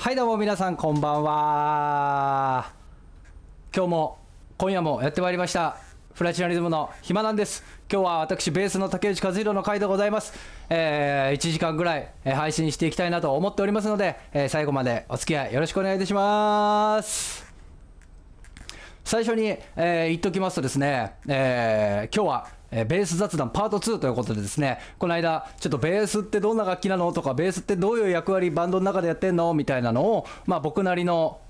はいどうも皆さんこんばんは今日も今夜もやってまいりましたフラチナリズムの暇なんです今日は私ベースの竹内和弘の回でございます、えー、1時間ぐらい、え配信していきたいなと思っておりますので、えー、最後までお付き合いよろしくお願いいたします最初に、えー、言っときますとですね、えー、今日はえベース雑談パート2ということでですね、この間、ちょっとベースってどんな楽器なのとか、ベースってどういう役割バンドの中でやってんのみたいなのを、まあ、僕なりの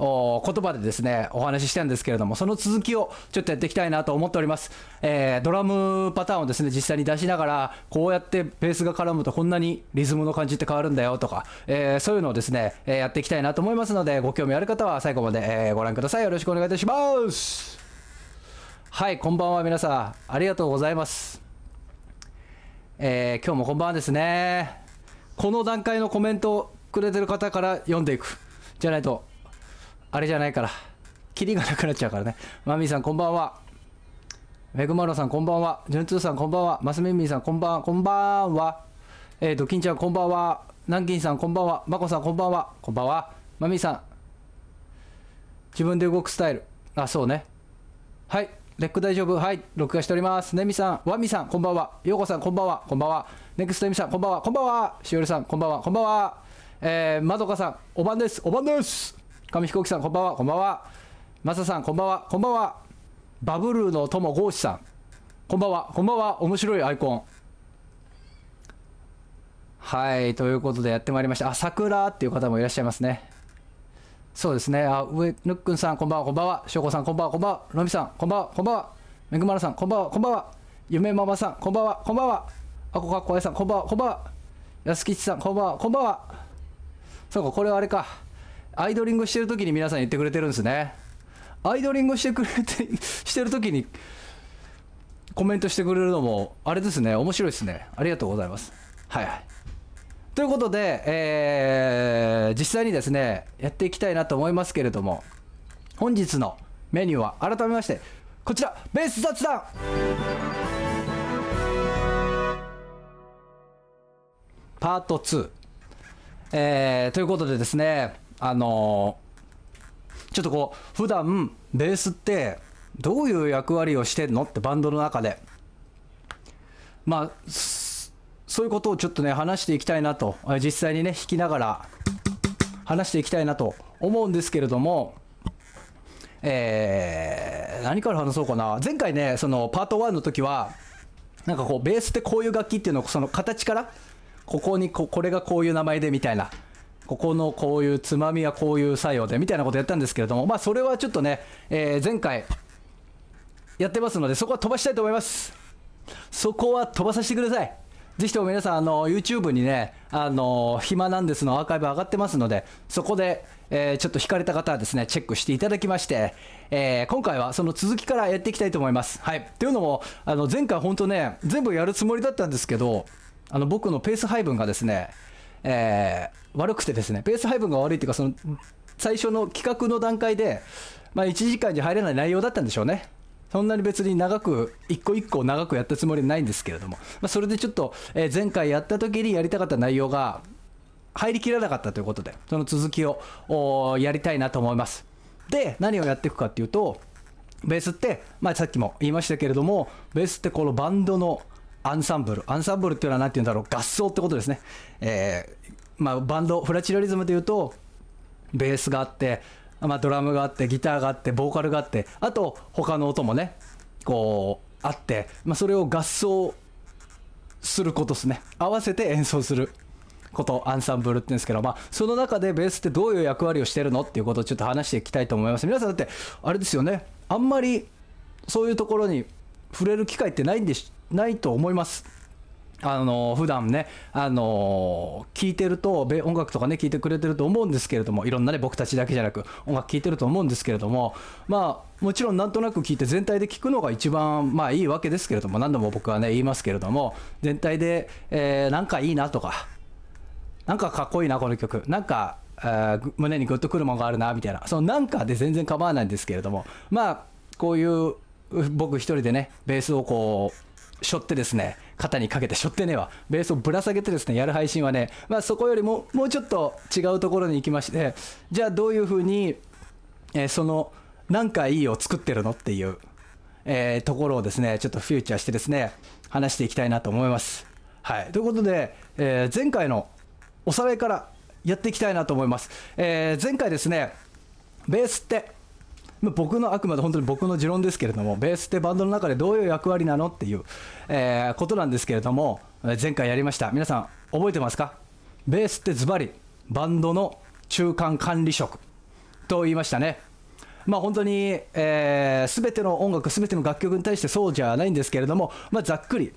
言葉でですね、お話ししたんですけれども、その続きをちょっとやっていきたいなと思っております。えー、ドラムパターンをですね、実際に出しながら、こうやってベースが絡むとこんなにリズムの感じって変わるんだよとか、えー、そういうのをですね、えやっていきたいなと思いますので、ご興味ある方は最後まで、えご覧ください。よろしくお願いいたします。はいこんばんは皆さんありがとうございますえー、今日もこんばんはですねこの段階のコメントをくれてる方から読んでいくじゃないとあれじゃないからキリがなくなっちゃうからねマミーさんこんばんはメグマロさんこんばんはジュンツーさんこんばんはマスミミーさんこんばんはこんばんはえー、と、キンちゃんこんばんはナンキンさんこんばんはマコさんこんばんはこんばんはマミーさん自分で動くスタイルあそうねはいレック大丈夫はい、録画しております。ねみさん、わみさん、こんばんは。ようこさん、こんばんは。こんばんは。ネクストエミさん、こんばんは。こんばんは。しおりさん、こんばんは。こんばんは。えー、まどかさん、おばんです。おばんです。紙飛行機さん、こんばんは。こんばんは。まささん、こんばんは。こんばんは。バブルーの友ゴーシさん、こんばんは。こんばんは。面白いアイコン。はい、ということでやってまいりました。あ、桜っていう方もいらっしゃいますね。そうですね。あ、上、ぬっくんさん、こんばんは、こんばんは。しょうこさん、こんばんは、こんばんは。のびさん、こんばんは、こんばんは。めぐまるさん、こんばんは、こんばんは。ゆめママさん、こんばんは、こんばんは。あこかっこえさん、こんばんは、こんばんは。やすきちさん、こんばんは、こんばんは。そうか、これはあれか。アイドリングしてるときに皆さん言ってくれてるんですね。アイドリングしてくれて、してるときにコメントしてくれるのも、あれですね、面白いですね。ありがとうございます。はいはい。ということで、えー、実際にですね、やっていきたいなと思いますけれども、本日のメニューは改めまして、こちら、ベース雑談パート2。えー、ということでですね、あのー、ちょっとこう、普段ベースってどういう役割をしてんのってバンドの中で。まあ、そういうことをちょっとね、話していきたいなと、実際にね、弾きながら話していきたいなと思うんですけれども、えー、何から話そうかな。前回ね、そのパート1の時は、なんかこう、ベースってこういう楽器っていうのを、その形から、ここにこ、これがこういう名前でみたいな、ここのこういうつまみはこういう作用でみたいなことやったんですけれども、まあ、それはちょっとね、えー、前回やってますので、そこは飛ばしたいと思います。そこは飛ばさせてください。ぜひとも皆さん、あの、YouTube にね、あの、暇なんですのアーカイブ上がってますので、そこで、えー、ちょっと惹かれた方はですね、チェックしていただきまして、えー、今回はその続きからやっていきたいと思います。はい。というのも、あの、前回本当ね、全部やるつもりだったんですけど、あの、僕のペース配分がですね、えー、悪くてですね、ペース配分が悪いっていうか、その、最初の企画の段階で、まあ、1時間に入れない内容だったんでしょうね。そんなに別に長く、一個一個長くやったつもりないんですけれども、まあ、それでちょっと、えー、前回やった時にやりたかった内容が入りきらなかったということで、その続きをやりたいなと思います。で、何をやっていくかっていうと、ベースって、まあ、さっきも言いましたけれども、ベースってこのバンドのアンサンブル、アンサンブルっていうのは何て言うんだろう、合奏ってことですね。えー、まあ、バンド、フラチラリズムで言うと、ベースがあって、まあ、ドラムがあってギターがあってボーカルがあってあと他の音もねこうあって、まあ、それを合奏することですね合わせて演奏することアンサンブルって言うんですけど、まあ、その中でベースってどういう役割をしてるのっていうことをちょっと話していきたいと思います皆さんだってあれですよねあんまりそういうところに触れる機会ってないんでないと思いますあの普段ね、あの聞いてると、音楽とかね、聞いてくれてると思うんですけれども、いろんなね、僕たちだけじゃなく、音楽聞いてると思うんですけれども、まあ、もちろんなんとなく聞いて、全体で聞くのが一番、まあいいわけですけれども、何度も僕はね、言いますけれども、全体で、えー、なんかいいなとか、なんかかっこいいな、この曲、なんか、えー、胸にグッとくるものがあるな、みたいな、そのなんかで全然構わないんですけれども、まあ、こういう、僕一人でね、ベースをこう、しょってですね、肩にかけてしょってねえわ、ベースをぶら下げてですね、やる配信はね、まあ、そこよりももうちょっと違うところに行きまして、じゃあどういうふうに、えー、その、なんかいいを作ってるのっていう、えー、ところをですね、ちょっとフューチャーしてですね、話していきたいなと思います。はい。ということで、えー、前回のおさらいからやっていきたいなと思います。え前回ですね、ベースって、僕のあくまで本当に僕の持論ですけれどもベースってバンドの中でどういう役割なのっていう、えー、ことなんですけれども前回やりました皆さん覚えてますかベースってズバリバンドの中間管理職と言いましたねまあ、本当に、えー、全ての音楽、全ての楽曲に対してそうじゃないんですけれども、まあ、ざっくり、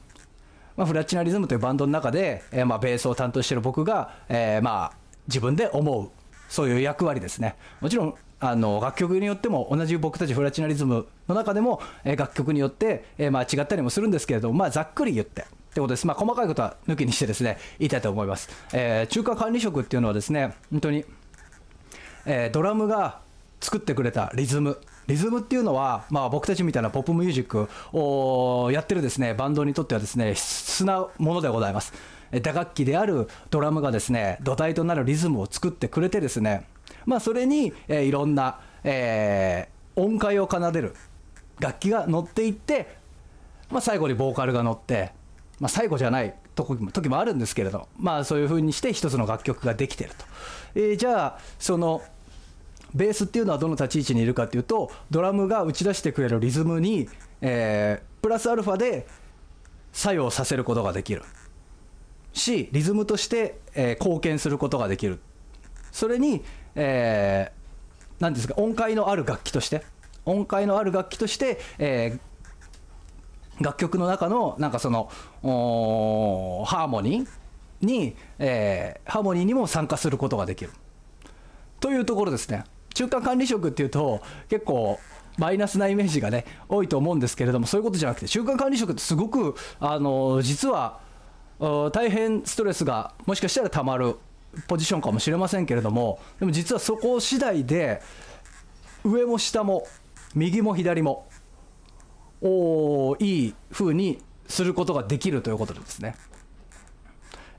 まあ、フラッチナリズムというバンドの中で、えー、まあ、ベースを担当している僕が、えー、まあ、自分で思う、そういう役割ですね。もちろん、あの楽曲によっても同じ僕たちフラチナリズムの中でも、え楽曲によって、えまあ、違ったりもするんですけれども、まあ、ざっくり言って。ってことです。まあ、細かいことは抜きにしてですね、言いたいと思います。えー、中華管理職っていうのはですね、本当に、えー、ドラムが作ってくれたリズム。リズムっていうのは、まあ、僕たちみたいなポップミュージックをやってるですね、バンドにとってはですね、必須なものでございます。打楽器であるドラムがですね、土台となるリズムを作ってくれてですね、まあ、それに、えいろんな、えー、音階を奏でる楽器が乗っていって、まあ、最後にボーカルが乗って、まあ、最後じゃない時もあるんですけれど、まあ、そういうふうにして一つの楽曲ができてると。えー、じゃあそのベースっていうのはどの立ち位置にいるかっていうとドラムが打ち出してくれるリズムに、えー、プラスアルファで作用させることができるしリズムとして、えー、貢献することができるそれに、えー、何ですか音階のある楽器として音階のある楽器として、えー、楽曲の中のなんかそのハーモニーに、えー、ハーモニーにも参加することができるというところですね中間管理職っていうと結構マイナスなイメージがね多いと思うんですけれどもそういうことじゃなくて中間管理職ってすごくあの実は大変ストレスがもしかしたらたまるポジションかもしれませんけれども、でも実はそこ次第で、上も下も、右も左も、おいい風にすることができるということですね。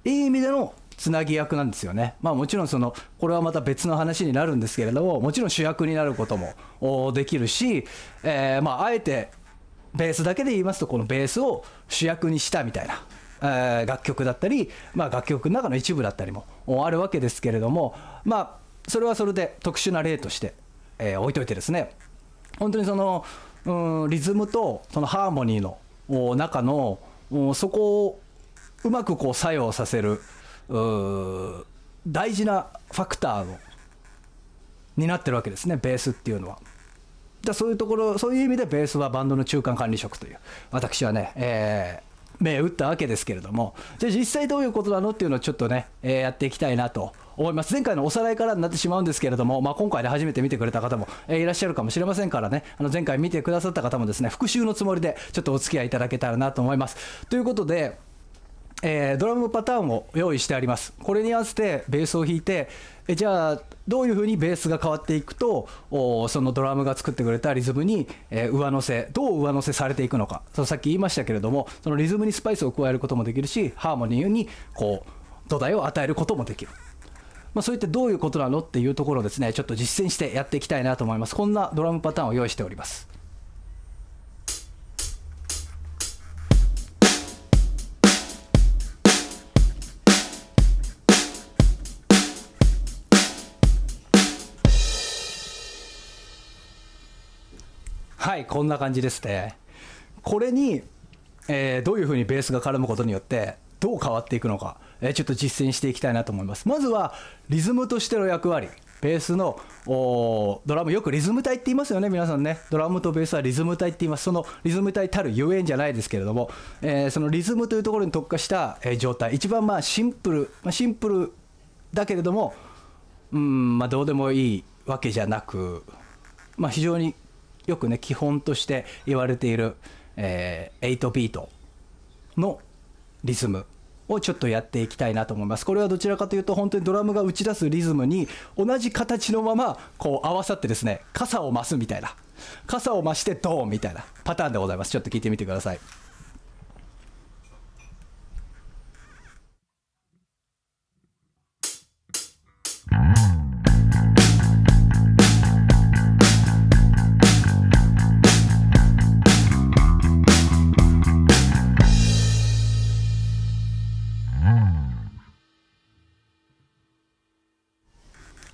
いい意味でのつなぎ役なんですよね。まあもちろんその、これはまた別の話になるんですけれども、もちろん主役になることもできるし、えー、まああえてベースだけで言いますと、このベースを主役にしたみたいな、えー、楽曲だったり、まあ楽曲の中の一部だったりもあるわけですけれども、まあ、それはそれで特殊な例として、えー、置いといてですね、本当にその、うん、リズムとそのハーモニーの中の、そこをうまくこう作用させる、大事なファクターをになってるわけですね、ベースっていうのは。だそういうところ、そういう意味でベースはバンドの中間管理職という、私はね、えー、目打ったわけですけれども、じゃあ実際どういうことなのっていうのをちょっとね、えー、やっていきたいなと思います。前回のおさらいからになってしまうんですけれども、まあ、今回で初めて見てくれた方も、えー、いらっしゃるかもしれませんからね、あの前回見てくださった方もですね、復習のつもりでちょっとお付き合いいただけたらなと思います。ということで、えー、ドラムパターンを用意してあります。これに合わせてベースを弾いて、えじゃあどういうふうにベースが変わっていくとおそのドラムが作ってくれたリズムに、えー、上乗せどう上乗せされていくのかそのさっき言いましたけれどもそのリズムにスパイスを加えることもできるしハーモニーにこう土台を与えることもできる。まあ、そういってどういうことなのっていうところをですね、ちょっと実践してやっていきたいなと思います。こんなドラムパターンを用意しております。はいこんな感じですねこれに、えー、どういうふうにベースが絡むことによってどう変わっていくのか、えー、ちょっと実践していきたいなと思いますまずはリズムとしての役割ベースのドラムよくリズム体って言いますよね皆さんねドラムとベースはリズム体って言いますそのリズム体たるゆえんじゃないですけれども、えー、そのリズムというところに特化した、えー、状態一番まあシンプル、まあ、シンプルだけれどもうんまあどうでもいいわけじゃなく、まあ、非常によくね基本として言われている、えー、8ビートのリズムをちょっとやっていきたいなと思います。これはどちらかというと本当にドラムが打ち出すリズムに同じ形のままこう合わさってですね傘を増すみたいな傘を増してドーンみたいなパターンでございます。ちょっと聞いてみてください。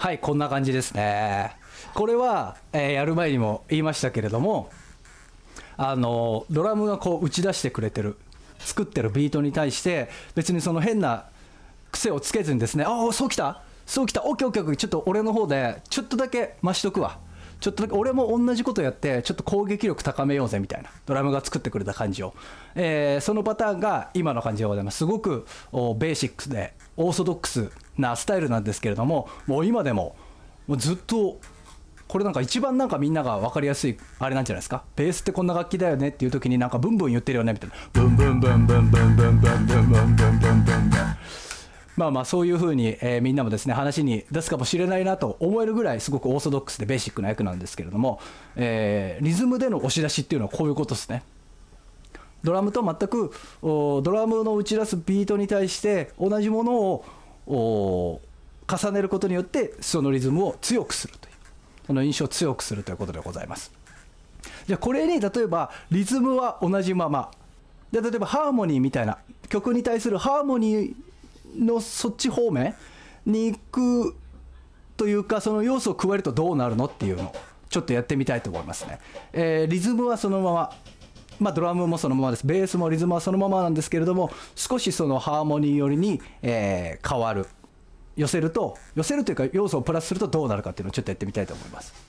はいこんな感じですねこれは、えー、やる前にも言いましたけれどもあのドラムがこう打ち出してくれてる作ってるビートに対して別にその変な癖をつけずにですねああそうきたそうきた OK、OK、OK、ケーオッケちょっと俺の方でちょっとだけ増しとくわちょっとだけ俺も同じことやってちょっと攻撃力高めようぜみたいなドラムが作ってくれた感じを、えー、そのパターンが今の感じでございますすごくベーシックスでオーソドックスなスタイルなんですけれどももう今でももうずっとこれなんか一番なんかみんなが分かりやすいあれなんじゃないですかベースってこんな楽器だよねっていう時になんかブンブン言ってるよねみたいなブンブンブンブンブンブンブンブンブンブンブンブンブンまあまあそういうふうに、えー、みんなもですね話に出すかもしれないなと思えるぐらいすごくオーソドックスでベーシックな役なんですけれども、えー、リズムでの押し出しっていうのはこういうことですねドラムと全くドラムの打ち出すビートに対して同じものを重ねることによってそのリズムを強くするというその印象を強くするということでございますじゃあこれに例えばリズムは同じままで例えばハーモニーみたいな曲に対するハーモニーのそっち方面に行くというかその要素を加えるとどうなるのっていうのをちょっとやってみたいと思いますね、えー、リズムはそのまままあ、ドラムもそのままです、ベースもリズムはそのままなんですけれども、少しそのハーモニー寄りに、えー、変わる、寄せると、寄せるというか、要素をプラスするとどうなるかっていうのをちょっとやってみたいと思います。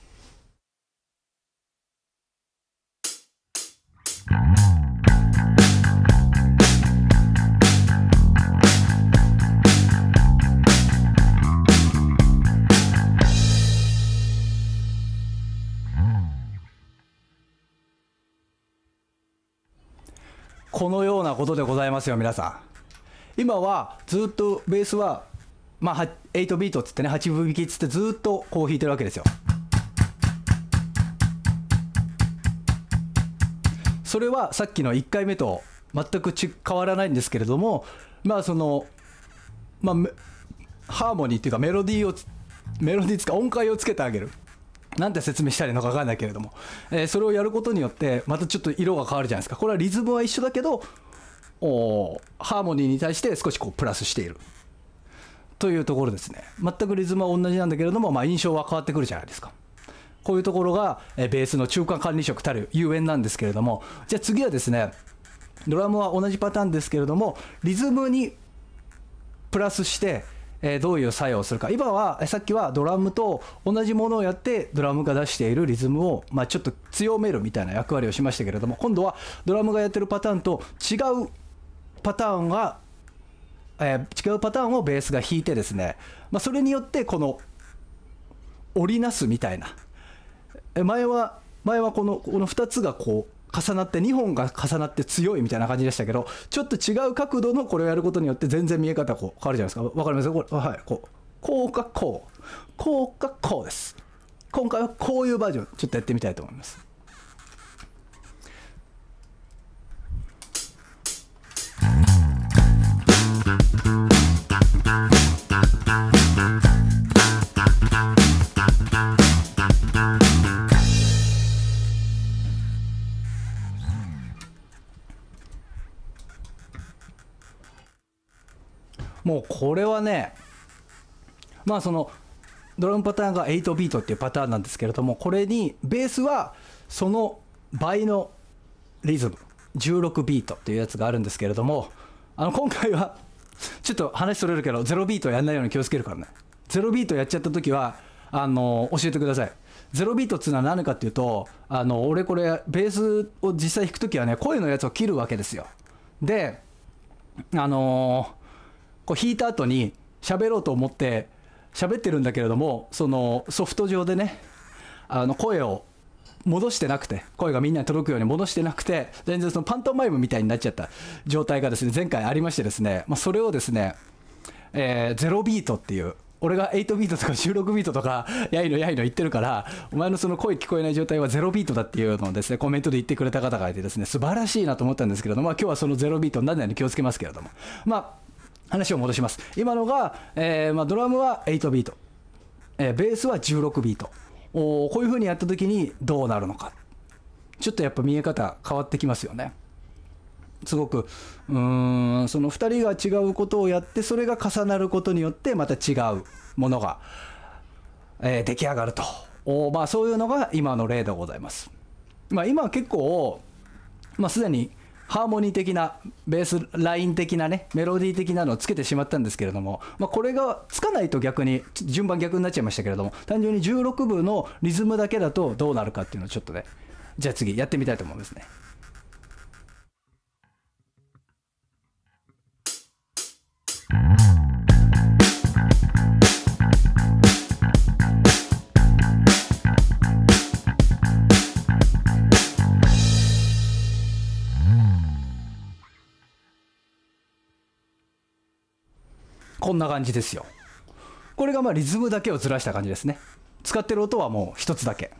このようなことでございますよ、皆さん。今はずっとベースは、まあ、8ビートっつってね、8分弾きっつってずっとこう弾いてるわけですよ。それはさっきの1回目と全くち変わらないんですけれども、まあその、まあ、ハーモニーっていうかメロディーを、メロディーつか音階をつけてあげる。なんて説明したらいいのか分かんないけれども、えー、それをやることによってまたちょっと色が変わるじゃないですかこれはリズムは一緒だけどおハーモニーに対して少しこうプラスしているというところですね全くリズムは同じなんだけれども、まあ、印象は変わってくるじゃないですかこういうところが、えー、ベースの中間管理職たるゆえんなんですけれどもじゃあ次はですねドラムは同じパターンですけれどもリズムにプラスしてえー、どういう作用をするか今はさっきはドラムと同じものをやってドラムが出しているリズムを、まあ、ちょっと強めるみたいな役割をしましたけれども今度はドラムがやってるパターンと違うパターンが、えー、違うパターンをベースが弾いてですね、まあ、それによってこの織りなすみたいな前は前はこのこの2つがこう重なって2本が重なって強いみたいな感じでしたけどちょっと違う角度のこれをやることによって全然見え方こう変わるじゃないですか分かりますこれはいこうこうかこうこうかこうです今回はこういうバージョンちょっとやってみたいと思いますもうこれはねまあそのドラムパターンが8ビートっていうパターンなんですけれどもこれにベースはその倍のリズム16ビートっていうやつがあるんですけれどもあの今回はちょっと話それるけど0ビートやんないように気をつけるからね0ビートやっちゃった時はあの教えてください0ビートっていうのは何かっていうとあの俺これベースを実際弾く時はね声のやつを切るわけですよであのーこう引いた後に喋ろうと思って喋ってるんだけれどもそのソフト上でねあの声を戻してなくて声がみんなに届くように戻してなくて全然そのパントマイムみたいになっちゃった状態がですね前回ありましてですね、まあ、それをですね、えゼロビートっていう俺が8ビートとか16ビートとか、やいのやいの言ってるから、お前のその声聞こえない状態はゼロビートだっていうのをですね、コメントで言ってくれた方がいてですね、素晴らしいなと思ったんですけれども、まあ、今日はそのゼロビートにならように気をつけますけれども、まあ、話を戻します。今のが、えー、まあ、ドラムは8ビート、えー、ベースは16ビート。おこういう風にやった時にどうなるのか。ちょっとやっぱ見え方変わってきますよね。すごく、うん、その2人が違うことをやって、それが重なることによって、また違うものが、えー、出来上がると。おまあ、そういうのが今の例でございます。まあ、今結構、まあ、すでにハーモニー的な、ベースライン的なね、メロディー的なのをつけてしまったんですけれども、まあ、これがつかないと逆に、順番逆になっちゃいましたけれども、単純に16部のリズムだけだとどうなるかっていうのをちょっとね、じゃあ次やってみたいと思うんですね。こんな感じですよ。これがまあリズムだけをずらした感じですね。使ってる音はもう一つだけ。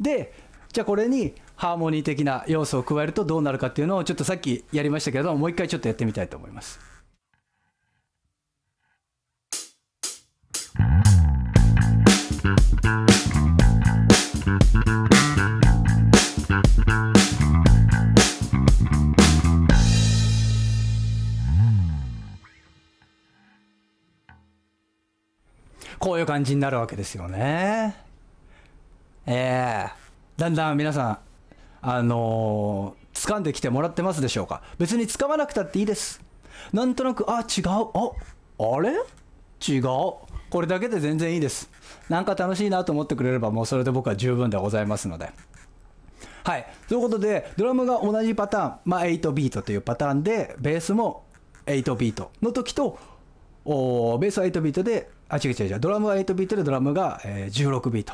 で、じゃあこれにハーモニー的な要素を加えるとどうなるかっていうのをちょっとさっきやりましたけどもう一回ちょっとやってみたいと思います。こういう感じになるわけですよね。ええー、だんだん皆さん、あのー、掴んできてもらってますでしょうか。別に掴まなくたっていいです。なんとなく、あ、違う、あ、あれ違う。これだけで全然いいです。なんか楽しいなと思ってくれれば、もうそれで僕は十分でございますので。はい。ということで、ドラムが同じパターン、まあ、8ビートというパターンで、ベースも8ビートの時と、おーベースは8ビートで、あ、違う違う違う。ドラムは8ビートで、ドラムが、えー、16ビート。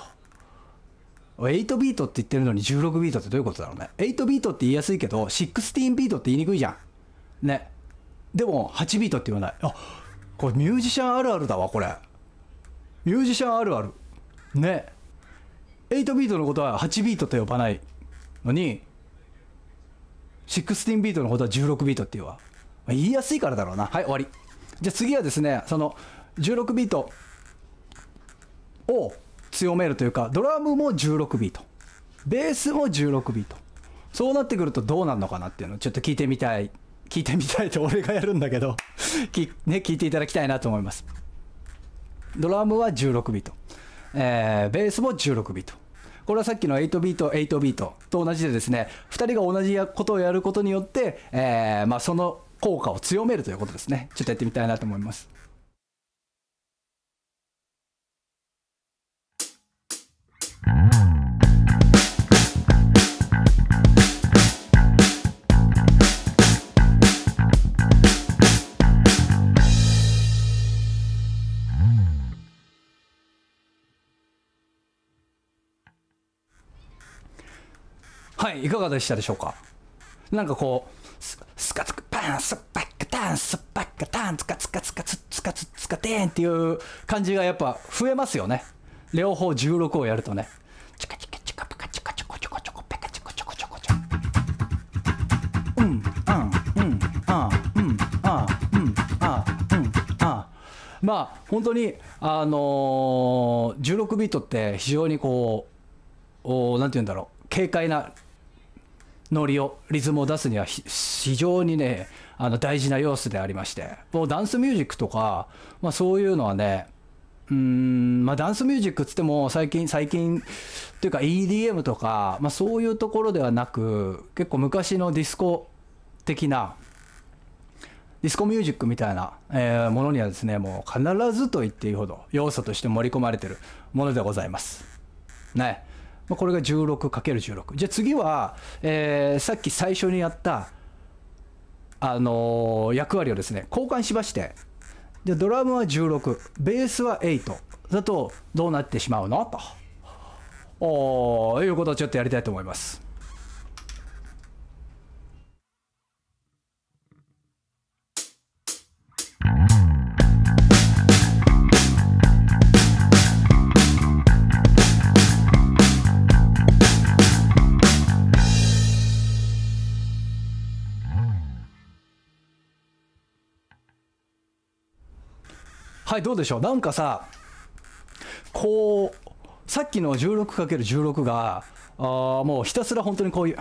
8ビートって言ってるのに16ビートってどういうことだろうね。8ビートって言いやすいけど、16ビートって言いにくいじゃん。ね。でも、8ビートって言わない。あ、これミュージシャンあるあるだわ、これ。ミュージシャンあるある。ね。8ビートのことは8ビートと呼ばないのに、16ビートのことは16ビートっていうわ。言いやすいからだろうな。はい、終わり。じゃあ次はですね、その、16ビートを強めるというかドラムも16ビートベースも16ビートそうなってくるとどうなるのかなっていうのをちょっと聞いてみたい聞いてみたいと俺がやるんだけど ね、聞いていただきたいなと思いますドラムは16ビート、えー、ベースも16ビートこれはさっきの8ビート、8ビートと同じでですね、2人が同じことをやることによって、えー、まあ、その効果を強めるということですね。ちょっとやってみたいなと思います。はいいかがでしたでしょうかなんかこうススカツクパンスパッカタンスパッカタンツカツカツカツツカツツカテンっていう感じがやっぱ増えますよね両方16をやるとねチカチカチカパカチカチコチコチコペカチコチコチコチコうんあんうんあんうんあんうんあんうんあんまあ本当にあのー、16ビートって非常にこうおなんて言うんだろう軽快なノリをリズムを出すには非常にねあの大事な要素でありましてもうダンスミュージックとか、まあ、そういうのはねうんまあ、ダンスミュージックっつっても最近最近というか EDM とか、まあ、そういうところではなく結構昔のディスコ的なディスコミュージックみたいな、えー、ものにはですねもう必ずと言っていいほど要素として盛り込まれてるものでございます。ね。まあ、これが 16×16 じゃあ次は、えー、さっき最初にやったあのー、役割をですね交換しましてでドラムは16ベースは8だとどうなってしまうのとおいうことをちょっとやりたいと思います。はい、どうでしょう。なんかさ、こう、さっきの 16×16 が、あもうひたすら本当にこういう、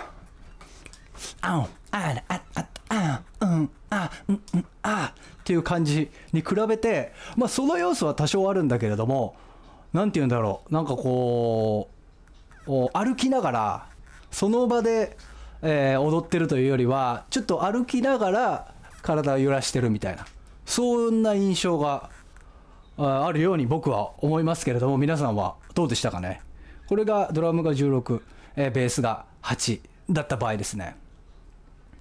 あん、あん、あああうん、あ、ん、うん、あっていう感じに比べて、まあその要素は多少あるんだけれども、なんて言うんだろう、なんかこう、歩きながら、その場で、えー、踊ってるというよりは、ちょっと歩きながら体を揺らしてるみたいな、そんな印象があるように僕は思いますけれども皆さんはどうでしたかねこれがドラムが16、えベースが8だった場合ですね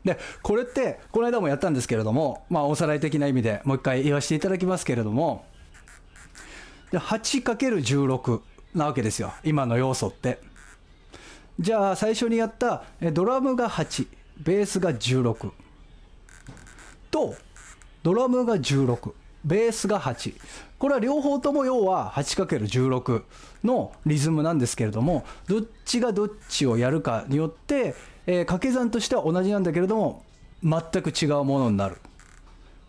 でこれってこの間もやったんですけれども、まあ、おさらい的な意味でもう一回言わせていただきますけれども 8×16 なわけですよ今の要素ってじゃあ最初にやったドラムが8ベースが16とドラムが16ベースが8これは両方とも要は 8×16 のリズムなんですけれどもどっちがどっちをやるかによって、えー、掛け算としては同じなんだけれども全く違うものになる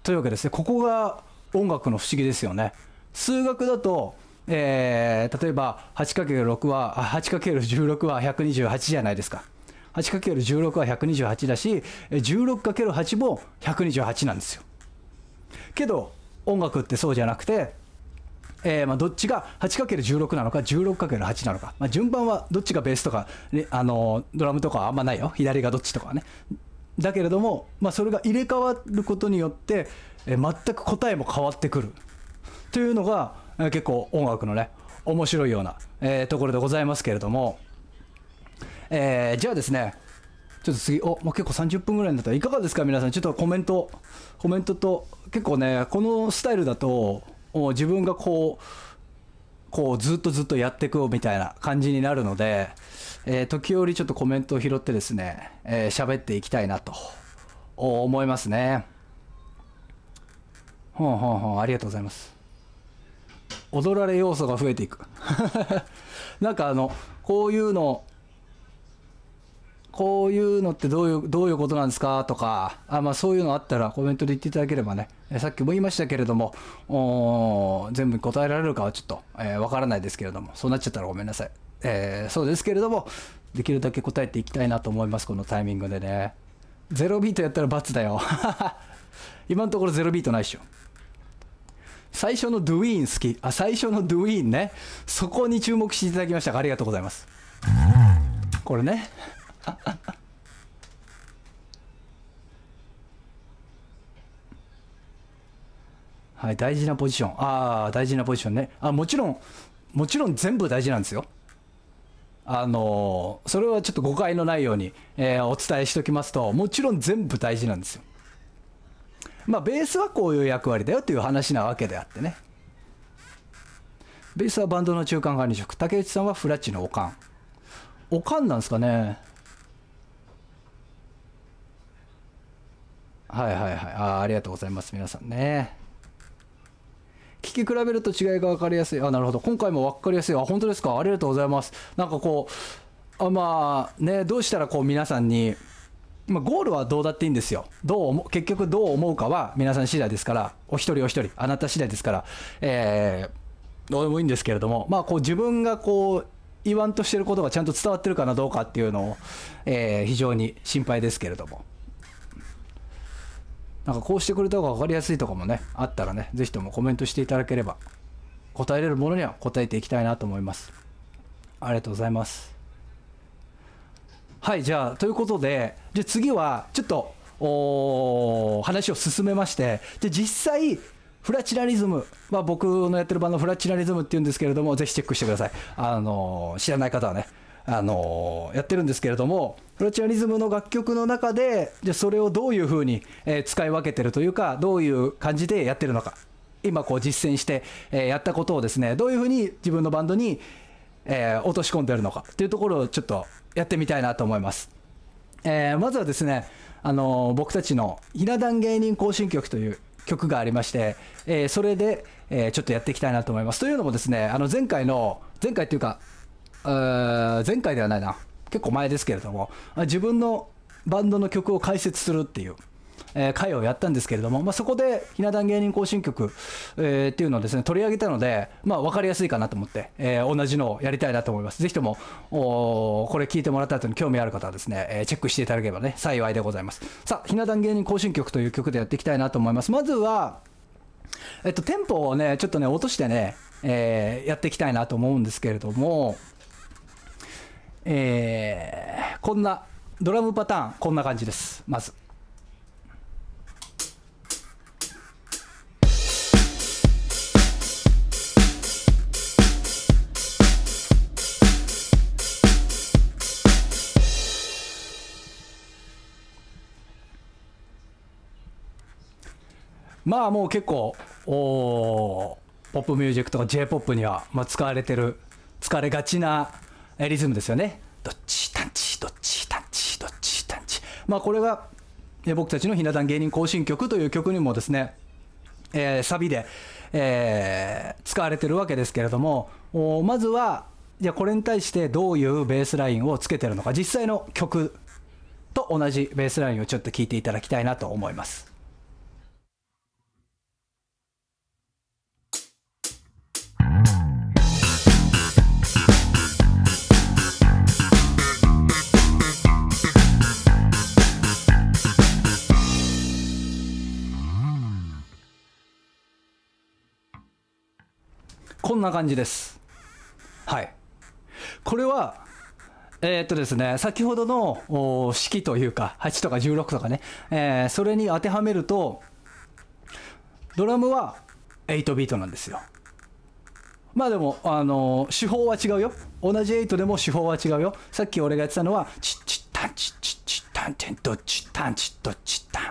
というわけですねここが音楽の不思議ですよね数学だと、えー、例えば 8×6 は 8×16 は128じゃないですか 8×16 は128だし 16×8 も128なんですよけど音楽ってそうじゃなくて、えー、まあどっちが 8×16 なのか 16×8 なのか、まあ、順番はどっちがベースとか、ね、あのドラムとかあんまないよ左がどっちとかはねだけれども、まあ、それが入れ替わることによって、えー、全く答えも変わってくるというのが、えー、結構音楽のね面白いような、えー、ところでございますけれども、えー、じゃあですねちょっと次、お、もう結構30分ぐらいになったらいかがですか皆さん。ちょっとコメント、コメントと、結構ね、このスタイルだと、自分がこう、こうずっとずっとやっていくみたいな感じになるので、えー、時折ちょっとコメントを拾ってですね、えー、喋っていきたいなと思いますね。ほんほんほん、ありがとうございます。踊られ要素が増えていく。なんかあの、こういうのこういうのってどういうどういうことなんですかとかあ、まあ、そういうのあったらコメントで言っていただければね、さっきも言いましたけれども、全部答えられるかはちょっとわ、えー、からないですけれども、そうなっちゃったらごめんなさい。えー、そうですけれども、できるだけ答えていきたいなと思います、このタイミングでね。ゼロビートやったら罰だよ。今のところゼロビートないっしょ。最初のドゥイーン好き。あ、最初のドゥイーンね。そこに注目していただきましたありがとうございます。これね。はい、大事なポジション。ああ、大事なポジションね。あ、もちろん、もちろん全部大事なんですよ。あのー、それはちょっと誤解のないように、えー、お伝えしておきますと、もちろん全部大事なんですよ。まあ、ベースはこういう役割だよという話なわけであってね。ベースはバンドの中間管理職。竹内さんはフラッチのおかん。おかんなんですかね。はいはいはいあありがとうございます皆さんね聞き比べると違いが分かりやすいあなるほど今回も分かりやすいあ本当ですかありがとうございますなんかこうあまあねどうしたらこう皆さんにまあ、ゴールはどうだっていいんですよどう結局どう思うかは皆さん次第ですからお一人お一人あなた次第ですから、えー、どうでもいいんですけれども、まあ、こう自分がこう言わんとしてることがちゃんと伝わってるかなどうかっていうのを、えー、非常に心配ですけれども。なんかこうしてくれた方が分かりやすいとかもね、あったらね、是非ともコメントしていただければ、答えれるものには答えていきたいなと思います。ありがとうございます。はい、じゃあ、ということで、じゃ次は、ちょっと、お話を進めまして、で、実際、フラチラリズム、まあ、僕のやってる場のフラチラリズムっていうんですけれども、ぜひチェックしてください。あのー、知らない方はね。あのやってるんですけれども、フラチアリズムの楽曲の中で、じゃそれをどういうふうに、えー、使い分けてるというか、どういう感じでやってるのか、今こう実践して、えー、やったことをですね、どういうふうに自分のバンドに、えー、落とし込んでるのかというところをちょっとやってみたいなと思います。えまずはですね、あの僕たちのひな壇芸人行進曲という曲がありまして、えそれで、えちょっとやっていきたいなと思います。というのもですね、あの前回の、前回というか、前回ではないな、結構前ですけれども、自分のバンドの曲を解説するっていう。え会をやったんですけれども、まあ、そこでひな壇芸人行進曲、えー、っていうのをですね取り上げたので、まあ、分かりやすいかなと思って、えー、同じのをやりたいなと思います。ぜひともおこれ聞いてもらった後に興味ある方はですね、えー、チェックしていただければね幸いでございます。さあひな壇芸人行進曲という曲でやっていきたいなと思います。まずはえっと、テンポをね、ちょっとね、落としてね、えー、やっていきたいなと思うんですけれども、えー、こんなドラムパターンこんな感じですまず。まあもう結構おポップミュージックとか J−POP には、まあ、使われてる疲れがちなリズムですよね。どっち、タンチ、どっち、タンチ、どっち、タンチ。まあ、これが、え僕たちのひな壇芸人行進曲という曲にもですね、えー、サビで、えー、使われてるわけですけれども、おまずは、じゃこれに対してどういうベースラインをつけてるのか、実際の曲と同じベースラインをちょっと聞いていただきたいなと思います。こんな感じです。はい。これは、えー、っとですね、先ほどの式というか、8とか16とかね、えー、それに当てはめると、ドラムは8ビートなんですよ。まあでも、あのー、手法は違うよ。同じ8でも手法は違うよ。さっき俺がやってたのは、チッチッタンチッチッチッタンチンタンチッタン。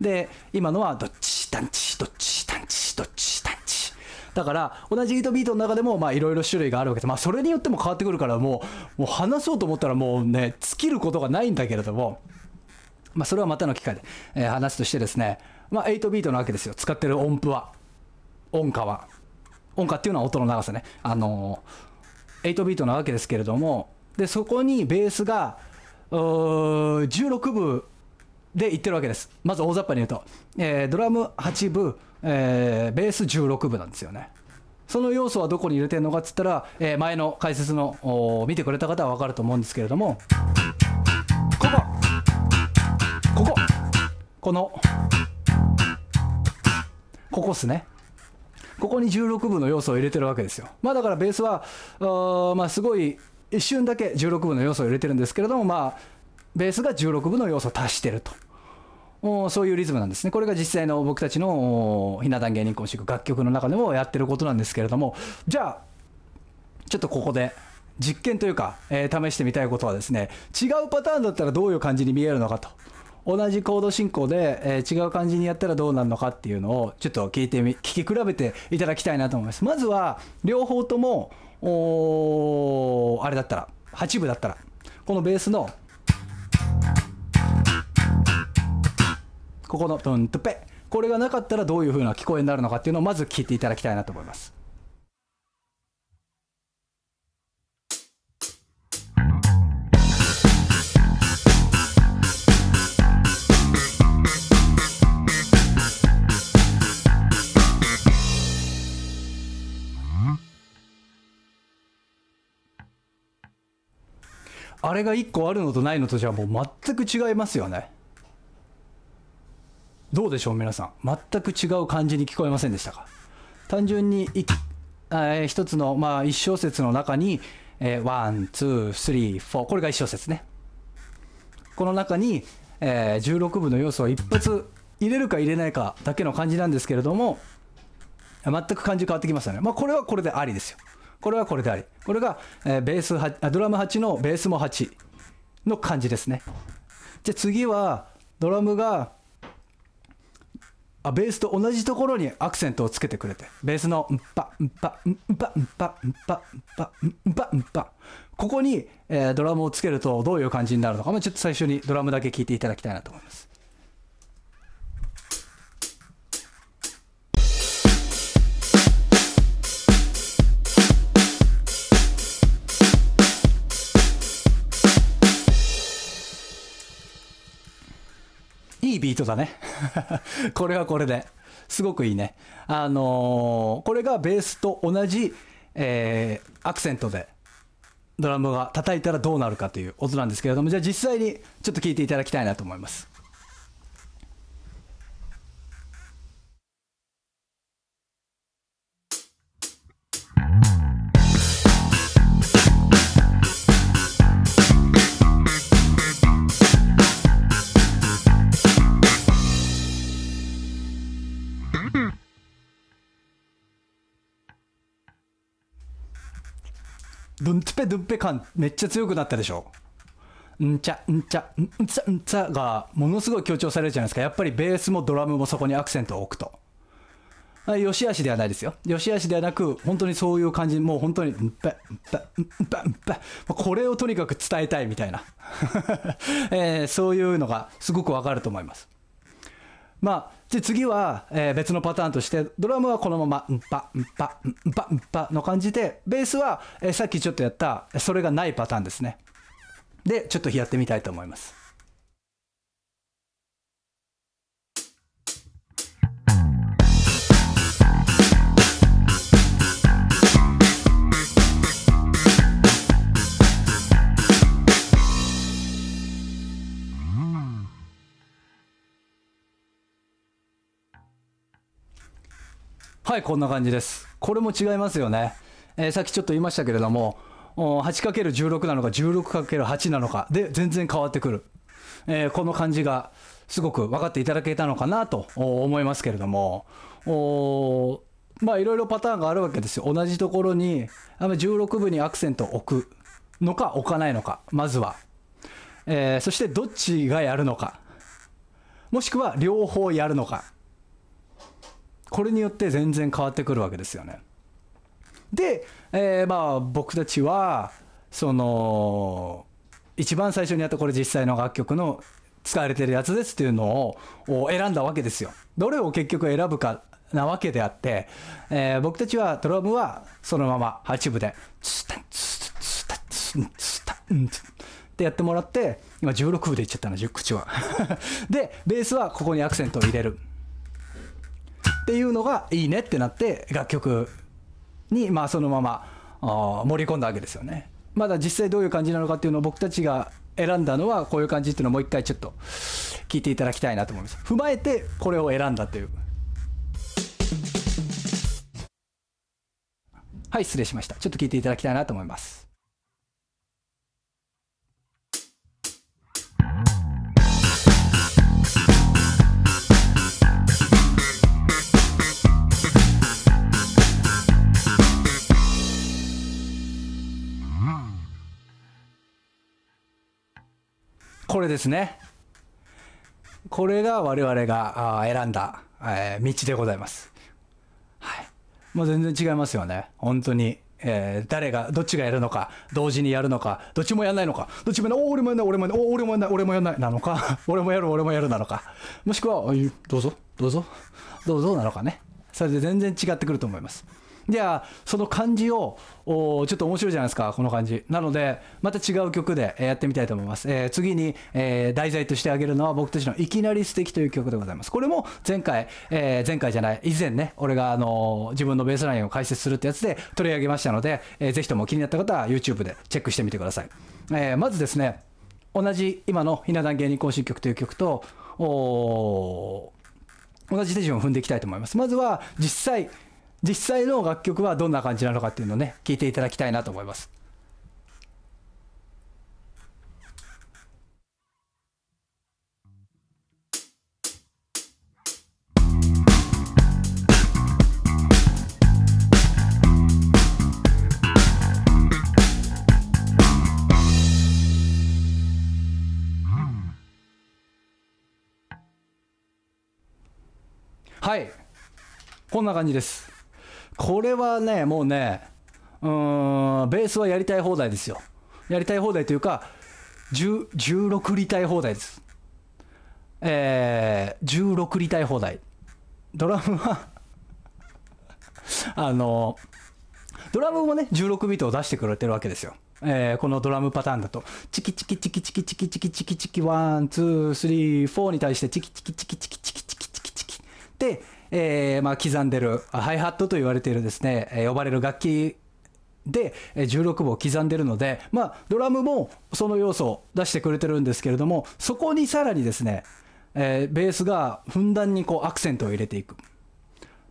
で、今のはどっちタンチッドッタンチッドッタンだから同じ8ビートの中でもいろいろ種類があるわけで、まあ、それによっても変わってくるからもうもう話そうと思ったらもうね尽きることがないんだけれども、まあ、それはまたの機会で、えー、話としてですね、まあ、8ビートなわけですよ使ってる音符は音歌は音歌っていうのは音の長さねあのー、8ビートなわけですけれどもでそこにベースが16部で言ってるわけです。まず大雑把に言うと、えー、ドラム8部、えー、ベース16部なんですよね。その要素はどこに入れてるのかっつったら、えー、前の解説の見てくれた方は分かると思うんですけれどもこここここのここっすねここに16部の要素を入れてるわけですよまあだからベースはまあすごい一瞬だけ16部の要素を入れてるんですけれどもまあベースが16分の要素を足してると。そういうリズムなんですね。これが実際の僕たちのひな壇芸人公式楽曲の中でもやってることなんですけれども、じゃあ、ちょっとここで実験というか、えー、試してみたいことはですね、違うパターンだったらどういう感じに見えるのかと。同じコード進行で、えー、違う感じにやったらどうなるのかっていうのをちょっと聞いてみ、聞き比べていただきたいなと思います。まずは、両方とも、おあれだったら、8部だったら、このベースのここのトントペこれがなかったらどういう風な聞こえになるのかっていうのをまず聞いていただきたいなと思いますあれが1個あるのとないのとじゃもう全く違いますよねどうでしょう皆さん全く違う感じに聞こえませんでしたか単純に一、えつのまあ1小節の中にワンツースリーフォーこれが1小節ねこの中に、えー、16部の要素を一発入れるか入れないかだけの感じなんですけれども全く感じ変わってきますよねまあこれはこれでありですよこれはこれでありこれが、えー、ベース8ドラム8のベースも8の感じですねじゃ次はドラムがあベースと同じところにアクセントをつけてくれてベースの「んっぱんっぱんっぱんっぱんっぱんっぱんっぱんっぱ」ここに、えー、ドラムをつけるとどういう感じになるのかもちょっと最初にドラムだけ聞いていただきたいなと思います。ビートだね。これはこれで。すごくいいね。あのー、これがベースと同じ、えー、アクセントでドラムが叩いたらどうなるかという音なんですけれども、じゃあ実際にちょっと聞いていただきたいなと思います。ドンツペドンペ感めっちゃ強くなったでしょんちゃんちゃんちゃんちゃがものすごい強調されるじゃないですかやっぱりベースもドラムもそこにアクセントを置くとよしあしではないですよよしあしではなく本当にそういう感じもう本当にんぱんぱんぱんぱこれをとにかく伝えたいみたいなえー、そういうのがすごくわかると思いますまあ、で次は、えー、別のパターンとして、ドラムはこのまま、うんぱ、んぱ、んぱ、んぱの感じで、ベースは、えー、さっきちょっとやった、それがないパターンですね。で、ちょっとやってみたいと思います。はいこんな感じですこれも違いますよね、えー、さっきちょっと言いましたけれども 8×16 なのか 16×8 なのかで全然変わってくる、えー、この感じがすごく分かっていただけたのかなと思いますけれどもまあいろいろパターンがあるわけですよ同じところに16部にアクセントを置くのか置かないのかまずは、えー、そしてどっちがやるのかもしくは両方やるのかこれによって全然変わってくるわけですよね。で、えー、まあ僕たちはその一番最初にやったこれ実際の楽曲の使われてるやつですっていうのを選んだわけですよ。どれを結局選ぶかなわけであって、えー、僕たちはドラムはそのまま8部でツタンツツタツンツタンツってやってもらって今16部でいっちゃったの10口は でベースはここにアクセントを入れる。っていうのがいいねってなって楽曲にまあそのまま盛り込んだわけですよね。まだ実際どういう感じなのかっていうのを僕たちが選んだのはこういう感じっていうのをもう一回ちょっと聞いていただきたいなと思います。踏まえてこれを選んだという。はい、失礼しました。ちょっと聞いていただきたいなと思います。これですね。これが我々が選んだ、え道でございます。はい。もう全然違いますよね。本当に。えー、誰が、どっちがやるのか、同時にやるのか、どっちもやんないのか、どっちもやんない、お俺もやんない、俺もやんない、俺もやんない、俺もやんない、なのか、俺もやる、俺もやるなのか、もしくは、どうぞ、どうぞ、どうぞなのかね。それで全然違ってくると思います。じゃあ、その感じを、ちょっと面白いじゃないですか、この感じ。なので、また違う曲でやってみたいと思います。えー、次に、えー、題材としてあげるのは、僕たちのいきなり素敵という曲でございます。これも前回、えー、前回じゃない、以前ね、俺が、あの自分のベースラインを解説するってやつで取り上げましたので、えー、ぜひとも気になった方は YouTube でチェックしてみてください。えー、まずですね、同じ今のひな壇芸人行進曲という曲と、同じ手順を踏んでいきたいと思います。まずは実際、実際の楽曲はどんな感じなのかっていうのをね聞いていただきたいなと思います。はいこんな感じですこれはね、もうね、うん、ベースはやりたい放題ですよ。やりたい放題というか、16理体放題です。えー、16理体放題。ドラムは あの、ドラムもね、16ビートを出してくれてるわけですよ。えー、このドラムパターンだと、チキチキチキチキチキチキチキチキ、ワン、ツー、スリー、フォーに対して、チキチキチキチキチキチキチキチキ。で、えー、まあ、刻んでる、ハイハットと言われているですね、え呼ばれる楽器で、16部を刻んでるので、まあ、ドラムもその要素を出してくれてるんですけれども、そこにさらにですね、えー、ベースがふんだんにこうアクセントを入れていく。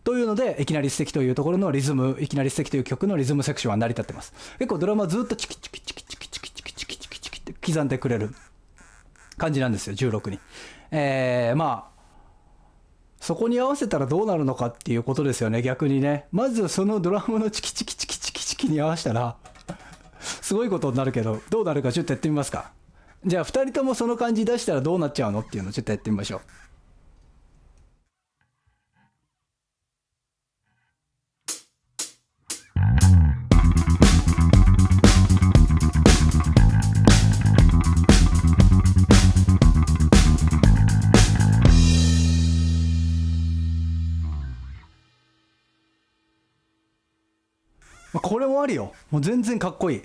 というので、いきなり素敵というところのリズム、いきなり素敵という曲のリズムセクションは成り立ってます。結構ドラマずっとチキチキチキチキチキチキチキチキチキって刻んでくれる感じなんですよ、16に。えー、まあ、そこに合わせたらどうなるのかっていうことですよね、逆にね。まずそのドラムのチキチキチキチキチキに合わせたら すごいことになるけど、どうなるかちょっとやってみますか。じゃあ、2人ともその感じ出したらどうなっちゃうのっていうのをちょっとやってみましょう。これもありよもう全然かっこいい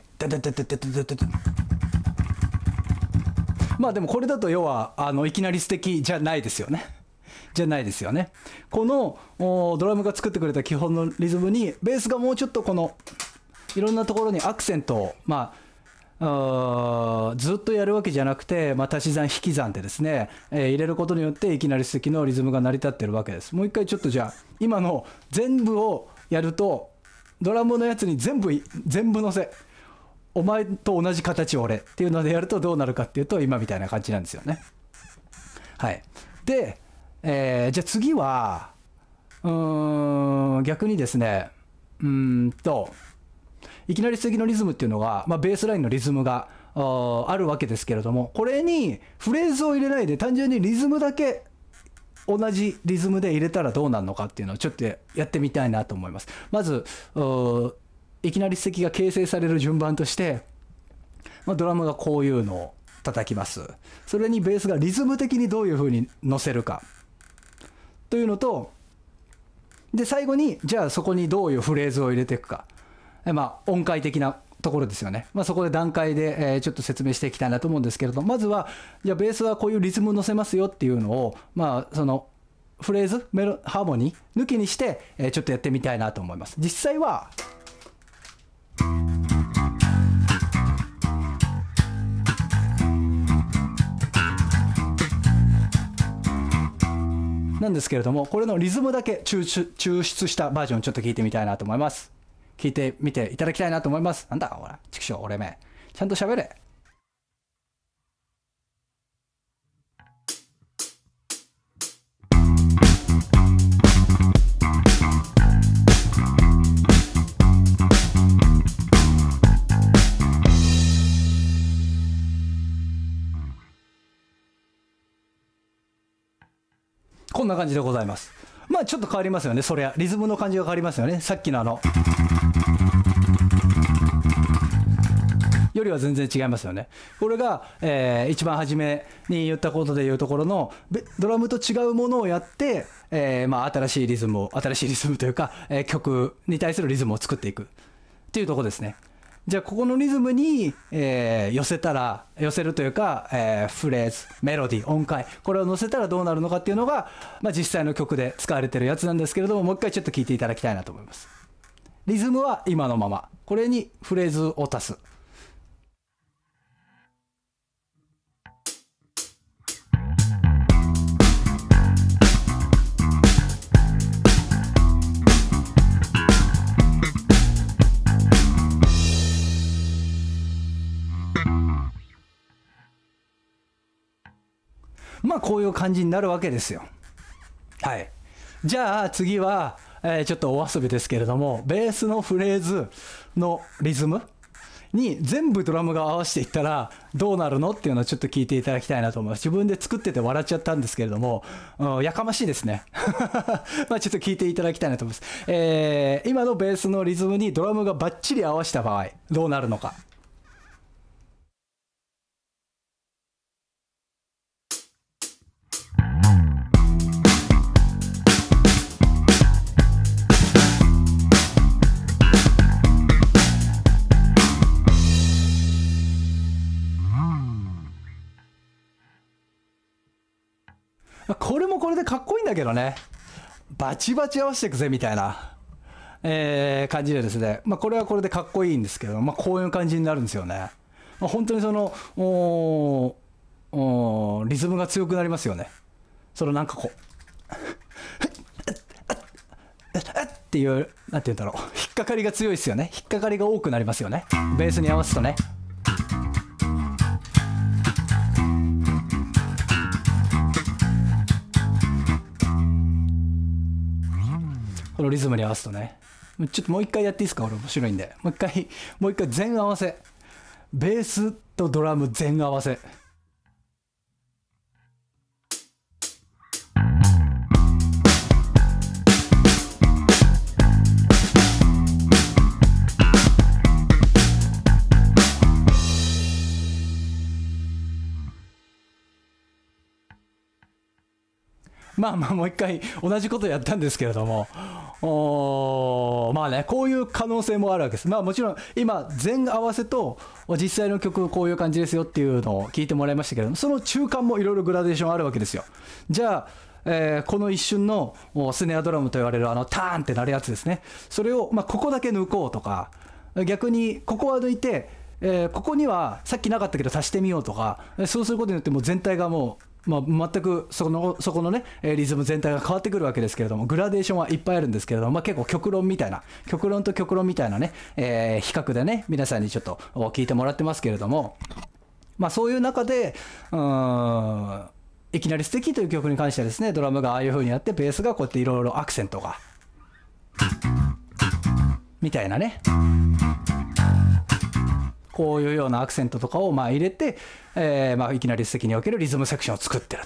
まあでもこれだと要はあのいきなり素敵じゃないですよねじゃないですよねこのドラムが作ってくれた基本のリズムにベースがもうちょっとこのいろんなところにアクセントをまあずっとやるわけじゃなくて、まあ、足し算引き算でですね、えー、入れることによっていきなり素敵のリズムが成り立ってるわけですもう一回ちょっとじゃあ今の全部をやるとドラムのやつに全部全部乗せお前と同じ形俺っていうのでやるとどうなるかっていうと今みたいな感じなんですよねはいで、えー、じゃあ次はうん逆にですねうんといきなり次のリズムっていうのが、まあ、ベースラインのリズムがあるわけですけれどもこれにフレーズを入れないで単純にリズムだけ同じリズムで入れたらどうなるのかっていうのをちょっとやってみたいなと思います。まず、いきなり指摘が形成される順番として、まあ、ドラムがこういうのを叩きます。それにベースがリズム的にどういう風に乗せるか。というのと、で、最後に、じゃあそこにどういうフレーズを入れていくか。まあ、音階的なところですよね、まあ、そこで段階で、えちょっと説明していきたいなと思うんですけれどまずはじゃあベースはこういうリズム乗せますよっていうのを、まあ、そのフレーズメロハーモニー抜きにして、えちょっとやってみたいなと思います実際はなんですけれどもこれのリズムだけ抽出したバージョンちょっと聞いてみたいなと思います。聞いてみていただきたいなと思います。なんだほら、畜生、俺め。ちゃんと喋れ。こんな感じでございます。まあちょっと変わりますよね、そりゃ、リズムの感じが変わりますよね、さっきのあの。よりは全然違いますよね。これが、えー、一番初めに言ったことでいうところの、ドラムと違うものをやって、えー、まあ、新しいリズムを、新しいリズムというか、えー、曲に対するリズムを作っていくっていうとこですね。じゃあここのリズムに、えー、寄せたら、寄せるというか、えー、フレーズ、メロディ、音階、これを乗せたらどうなるのかっていうのが、まあ、実際の曲で使われてるやつなんですけれども、もう一回ちょっと聞いていただきたいなと思います。リズムは今のまま。これにフレーズを足す。まあ、こういう感じになるわけですよ。はい。じゃあ、次は、えー、ちょっとお遊びですけれども、ベースのフレーズのリズムに全部ドラムが合わせていったらどうなるのっていうのをちょっと聞いていただきたいなと思います。自分で作ってて笑っちゃったんですけれども、うん、やかましいですね。まあちょっと聞いていただきたいなと思います。えー、今のベースのリズムにドラムがバッチリ合わせた場合、どうなるのか。まこれもこれでかっこいいんだけどね。バチバチ合わせていくぜみたいな、えー、感じでですね、まあ、これはこれでかっこいいんですけど、まあ、こういう感じになるんですよね。まあ、本当にそのおおリズムが強くなりますよね。そのなんかこう。っていう、なんて言うんだろう。引っかかりが強いですよね。引っかかりが多くなりますよね。ベースに合わすとね。このリズムに合わすとね。ちょっともう一回やっていいですか俺面白いんで。もう一回、もう一回全合わせ。ベースとドラム全合わせ。まあまあもう一回同じことやったんですけれどもまあね、こういう可能性もあるわけです。まあもちろん、今、全合わせと、実際の曲こういう感じですよっていうのを聞いてもらいましたけれども、その中間もいろいろグラデーションあるわけですよ。じゃあ、えー、この一瞬のスネアドラムと言われるあのターンってなるやつですね。それを、まあ、ここだけ抜こうとか、逆にここは抜いて、えー、ここにはさっきなかったけど足してみようとか、そうすることによってもう全体がもうまあ、全くそのそこのね、リズム全体が変わってくるわけですけれども、グラデーションはいっぱいあるんですけれども、まあ、結構極論みたいな、極論と極論みたいなね、えー、比較でね、皆さんにちょっと聞いてもらってますけれども、まあ、そういう中で、うん、いきなり素敵という曲に関してはですね、ドラムがああいう風にやって、ベースがこうやっていろいろアクセントが、みたいなね。こういうようなアクセントとかをま入れて、えー、まいきなり一席におけるリズムセクションを作ってる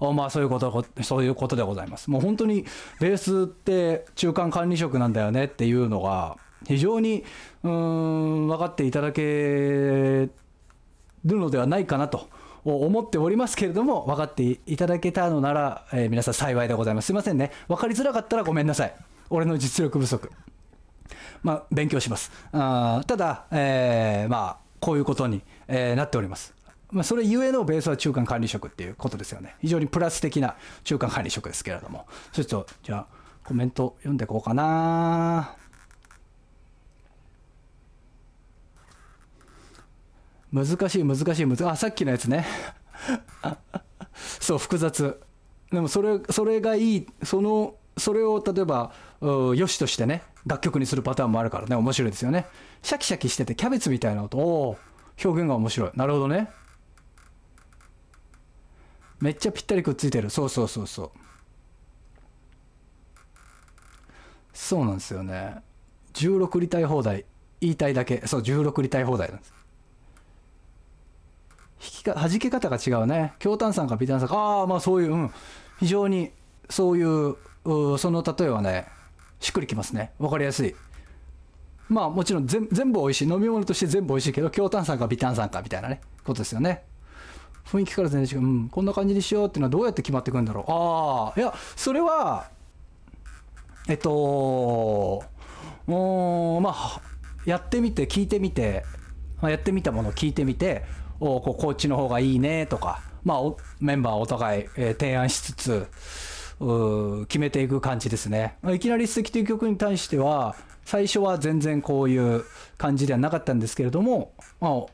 と、まあ、そういうことそういうことでございます。もう本当にベースって中間管理職なんだよねっていうのが非常にうん分かっていただけるのではないかなと。思っておりますけれども、分かっていただけたのなら、えー、皆さん幸いでございます。すいませんね。分かりづらかったらごめんなさい。俺の実力不足。まあ、勉強します。あただ、えー、まあ、こういうことに、えー、なっております。まあ、それゆえのベースは中間管理職っていうことですよね。非常にプラス的な中間管理職ですけれども。そると、じゃあ、コメント読んでいこうかな。難しい、難しい、難しい。あ、さっきのやつね。そう、複雑。でも、それ、それがいい、その、それを例えば、よしとしてね、楽曲にするパターンもあるからね、面白いですよね。シャキシャキしてて、キャベツみたいな音。お表現が面白い。なるほどね。めっちゃぴったりくっついてる。そうそうそうそう。そうなんですよね。16理体放題。言いたいだけ。そう、16理体放題なんです。弾きか、弾け方が違うね。強炭酸か微炭酸か。ああ、まあそういう、うん。非常に、そういう、うその例えはね、しっくりきますね。わかりやすい。まあもちろん全部美味しい。飲み物として全部美味しいけど、京炭酸か微炭酸かみたいなね、ことですよね。雰囲気から全然違う。うん、こんな感じにしようっていうのはどうやって決まってくんだろう。ああ、いや、それは、えっと、うん、まあ、やってみて、聞いてみて、まあ、やってみたものを聞いてみて、おこうこっちの方がいいねとか、まあ、メンバーお互い、えー、提案しつつ、決めていく感じですね。いきなり一石という曲に対しては、最初は全然こういう感じではなかったんですけれども、まあ、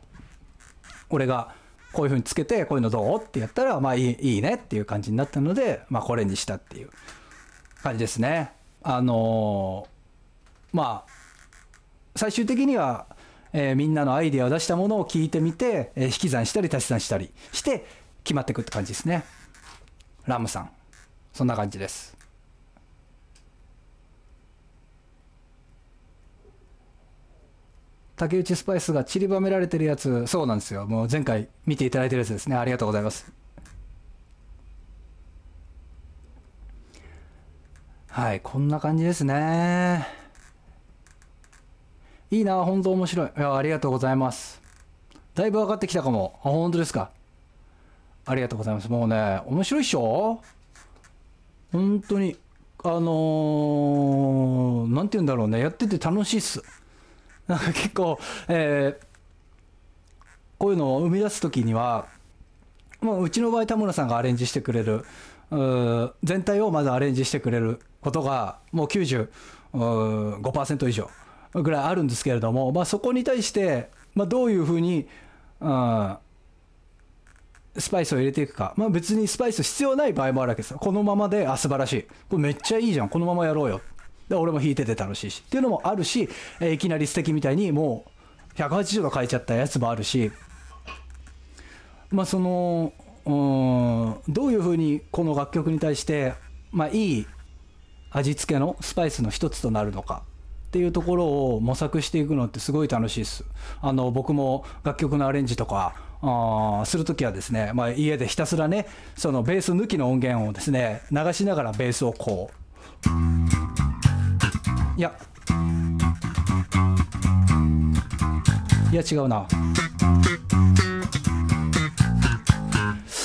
俺がこういう風につけて、こういうのどうってやったら、まあいいいいねっていう感じになったので、まあこれにしたっていう感じですね。あのー、まあ、最終的には、えー、みんなのアイデアを出したものを聞いてみて、えー、引き算したり足し算したりして決まっていくって感じですね。ラムさん。そんな感じです。竹内スパイスが散りばめられてるやつ、そうなんですよ。もう前回見ていただいてるやつですね。ありがとうございます。はい、こんな感じですね。いいな、本当面白い。いや、ありがとうございます。だいぶ分かってきたかも。あ、本当ですか。ありがとうございます。もうね、面白いっしょ本当に、あのー、なんて言うんだろうね、やってて楽しいっす。なんか結構、えー、こういうのを生み出す時には、もううちの場合、田村さんがアレンジしてくれる、全体をまずアレンジしてくれることが、もう95%以上ぐらいあるんですけれども、まあ、そこに対して、まあ、どういうふうに、うん、スパイスを入れていくか。まあ別にスパイス必要ない場合もあるわけですよ。このままで、あ、素晴らしい。これめっちゃいいじゃん。このままやろうよ。で、俺も弾いてて楽しいし。っていうのもあるし、えー、いきなり素敵みたいにもう180度変えちゃったやつもあるし、まあその、うん、どういうふうにこの楽曲に対して、まあいい味付けのスパイスの一つとなるのかっていうところを模索していくのってすごい楽しいです。あの、僕も楽曲のアレンジとか、するときはですね、まあ、家でひたすらね、そのベース抜きの音源をですね、流しながらベースをこう。いや。いや、違うな。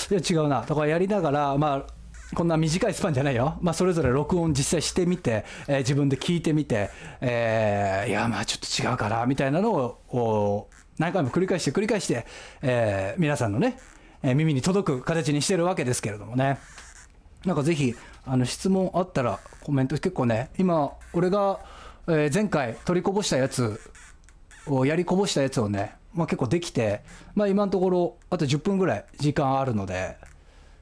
いや、違うな。とかやりながら、まあ、こんな短いスパンじゃないよ、まあ、それぞれ録音実際してみて、えー、自分で聞いてみて、えー、いや、まあちょっと違うかなみたいなのを何回も繰り返して繰り返して、えー、皆さんのね、えー、耳に届く形にしてるわけですけれどもね。なんかぜひ、あの、質問あったらコメント結構ね、今、俺が、えー、前回取りこぼしたやつを、やりこぼしたやつをね、まあ、結構できて、まあ、今のところ、あと10分ぐらい時間あるので、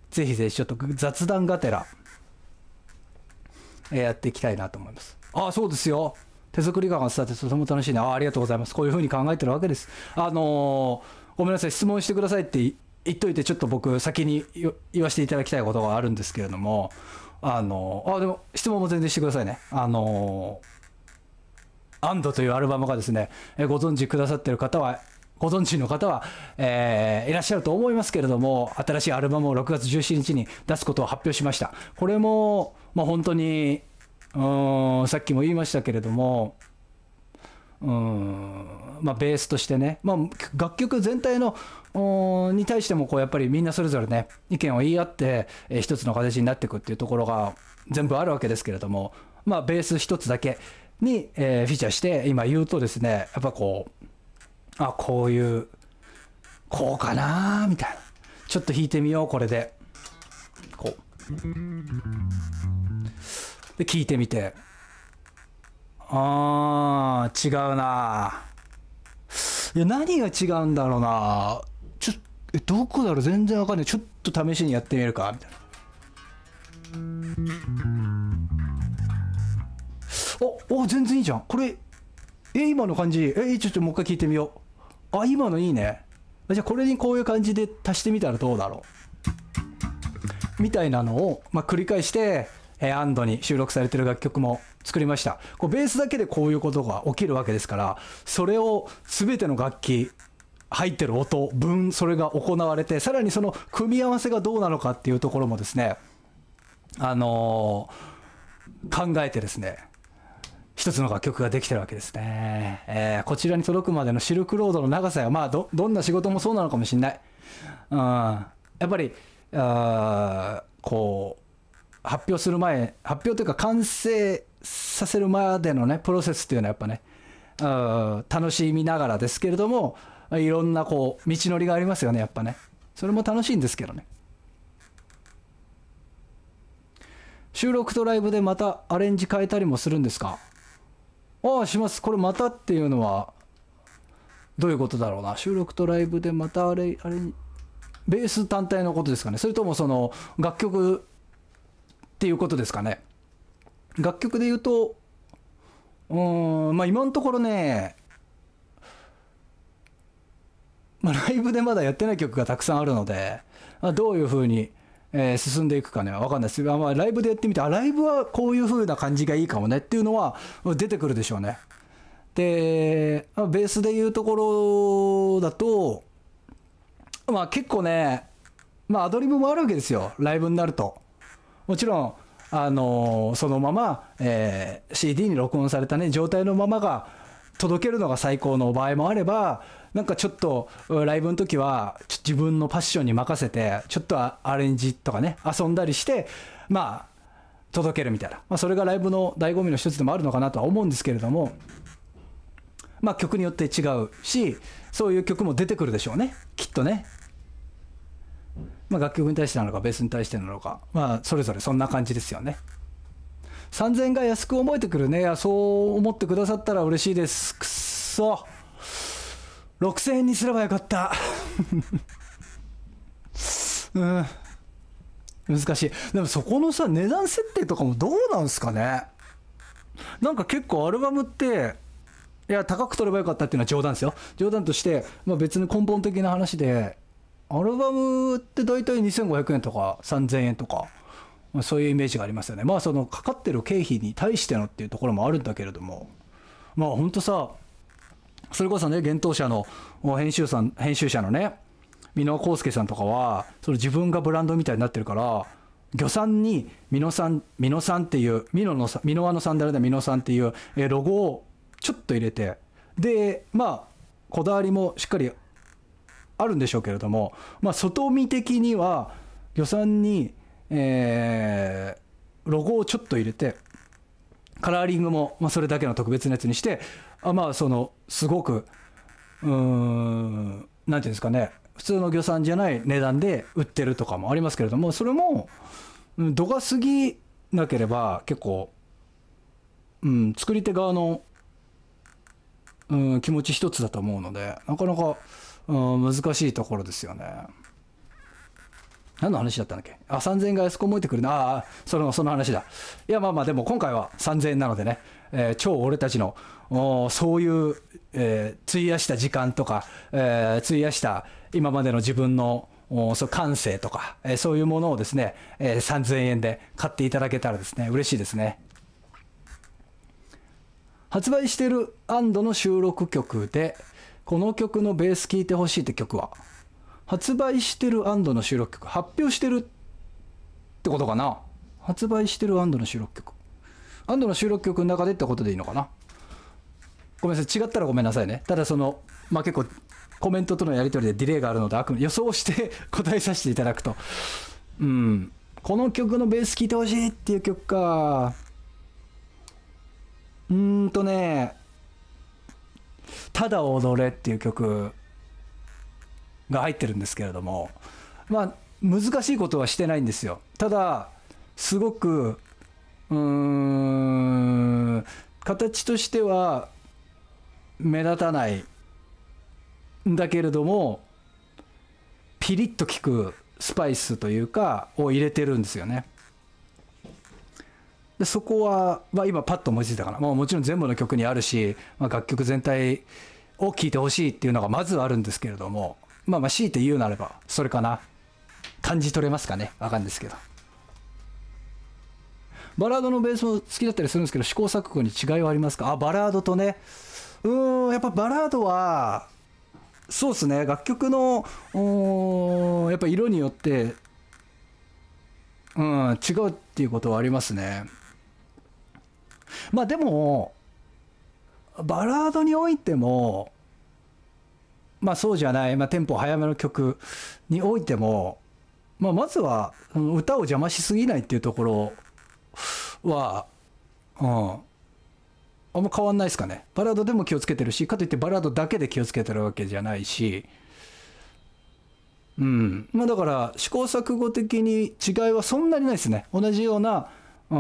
ぜひぜひちょっと雑談がてら、えー、やっていきたいなと思います。ああ、そうですよ。手作り感が伝わってとても楽しいねあありがとうございますこういうふうに考えてるわけですあのー、ごめんなさい質問してくださいって言っといてちょっと僕先に言わせていただきたいことがあるんですけれどもあのー、あでも質問も全然してくださいねあのー、アンドというアルバムがですね、えご存知くださってる方はご存知の方は、えー、いらっしゃると思いますけれども、新しいアルバムを6月17日に出すことを発表しました。これも、まあ、本当にうんさっきも言いましたけれども、うんまあ、ベースとしてね、まあ、楽曲全体のに対してもこうやっぱりみんなそれぞれね意見を言い合って、えー、一つの形になっていくっていうところが全部あるわけですけれども、まあ、ベース一つだけに、えー、フィーチャーして今言うとですねやっぱこうあこういうこうかなみたいなちょっと弾いてみようこれでこう。で、聞いてみて。あー、違うないや、何が違うんだろうなちょ、え、どこだろう全然わかんない。ちょっと試しにやってみるかみたいな。お、お、全然いいじゃん。これ、え、今の感じ。え、ちょっともう一回聞いてみよう。あ、今のいいね。じゃあこれにこういう感じで足してみたらどうだろうみたいなのを、まあ、繰り返して、えー、アンドに収録されてる楽曲も作りました。こうベースだけでこういうことが起きるわけですから、それを全ての楽器、入ってる音、分、それが行われて、さらにその組み合わせがどうなのかっていうところもですね、あのー、考えてですね、一つの楽曲ができてるわけですね。えー、こちらに届くまでのシルクロードの長さや、まあど、どんな仕事もそうなのかもしれない。うん。やっぱり、あこう、発表する前、発表というか完成させるまでのね、プロセスっていうのはやっぱね、楽しみながらですけれども、いろんなこう、道のりがありますよね、やっぱね。それも楽しいんですけどね。収録とライブでまたアレンジ変えたりもするんですかああ、します。これまたっていうのは、どういうことだろうな。収録とライブでまたあれ、あれ、ベース単体のことですかね。それともその楽曲っていうことですかね。楽曲で言うと、うん、まあ今のところね、まあライブでまだやってない曲がたくさんあるので、まあ、どういうふうに、えー、進んでいくかね、わかんないです。まあライブでやってみて、あ、ライブはこういうふうな感じがいいかもねっていうのは出てくるでしょうね。で、まあ、ベースで言うところだと、まあ結構ね、まあアドリブもあるわけですよ、ライブになると。もちろん、あのー、そのまま、えー、CD に録音された、ね、状態のままが届けるのが最高の場合もあれば、なんかちょっとライブの時は自分のパッションに任せて、ちょっとアレンジとかね、遊んだりして、まあ、届けるみたいな、まあ、それがライブの醍醐味の一つでもあるのかなとは思うんですけれども、まあ、曲によって違うし、そういう曲も出てくるでしょうね、きっとね。まあ、楽曲に対してなのかベースに対してなのか、まあ、それぞれそんな感じですよね。3000円が安く思えてくるね。そう思ってくださったら嬉しいです。くっそ。6000円にすればよかった。うん。難しい。でもそこのさ、値段設定とかもどうなんすかね。なんか結構アルバムって、いや、高く取ればよかったっていうのは冗談ですよ。冗談として、まあ、別に根本的な話で、アルバムって大体2500円とか3000円とか、まあ、そういうイメージがありますよねまあそのかかってる経費に対してのっていうところもあるんだけれどもまあほんとさそれこそね厳冬者の編集さん編集者のね美濃康介さんとかはその自分がブランドみたいになってるから魚さんに美濃さん美濃さんっていう美濃の美濃和のサンダルで美濃さんっていうロゴをちょっと入れてでまあこだわりもしっかりあるんでしょうけれども、まあ、外見的には予算に、えー、ロゴをちょっと入れてカラーリングも、まあ、それだけの特別なやつにしてあまあそのすごくうん何ていうんですかね普通のさんじゃない値段で売ってるとかもありますけれどもそれも度が過ぎなければ結構、うん、作り手側の、うん、気持ち一つだと思うのでなかなか。うん、難しいところですよね。何の話だったんだっけあ、3000円が安く思えてくるな。あその、その話だ。いや、まあまあ、でも今回は3000円なのでね、えー、超俺たちの、そういう、えー、費やした時間とか、えー、費やした今までの自分の、そう感性とか、えー、そういうものをですね、えー、3000円で買っていただけたらですね、嬉しいですね。発売している安堵の収録曲で、この曲のベース聴いてほしいって曲は発売してる安の収録曲発表してるってことかな発売してる安の収録曲安の収録曲の中でってことでいいのかなごめんなさい違ったらごめんなさいねただそのまあ結構コメントとのやり取りでディレイがあるのであくまで予想して答えさせていただくとうんこの曲のベース聴いてほしいっていう曲かうーんとね「ただ踊れ」っていう曲が入ってるんですけれどもまあ難しいことはしてないんですよただすごくうーん形としては目立たないんだけれどもピリッと効くスパイスというかを入れてるんですよね。でそこは、まあ、今パッと思いついたかな、まあ、もちろん全部の曲にあるし、まあ、楽曲全体を聴いてほしいっていうのがまずあるんですけれども、まあ、まあ強いて言うなればそれかな感じ取れますかね分かるんですけどバラードのベースも好きだったりするんですけど試行錯誤に違いはありますかあバラードとねうんやっぱバラードはそうですね楽曲のやっぱ色によって、うん、違うっていうことはありますねまあでも、バラードにおいても、まあそうじゃない、まあテンポ早めの曲においても、まあまずは歌を邪魔しすぎないっていうところは、うん、あんま変わんないですかね。バラードでも気をつけてるし、かといってバラードだけで気をつけてるわけじゃないし、うん。まあだから試行錯誤的に違いはそんなにないですね。同じような、うん、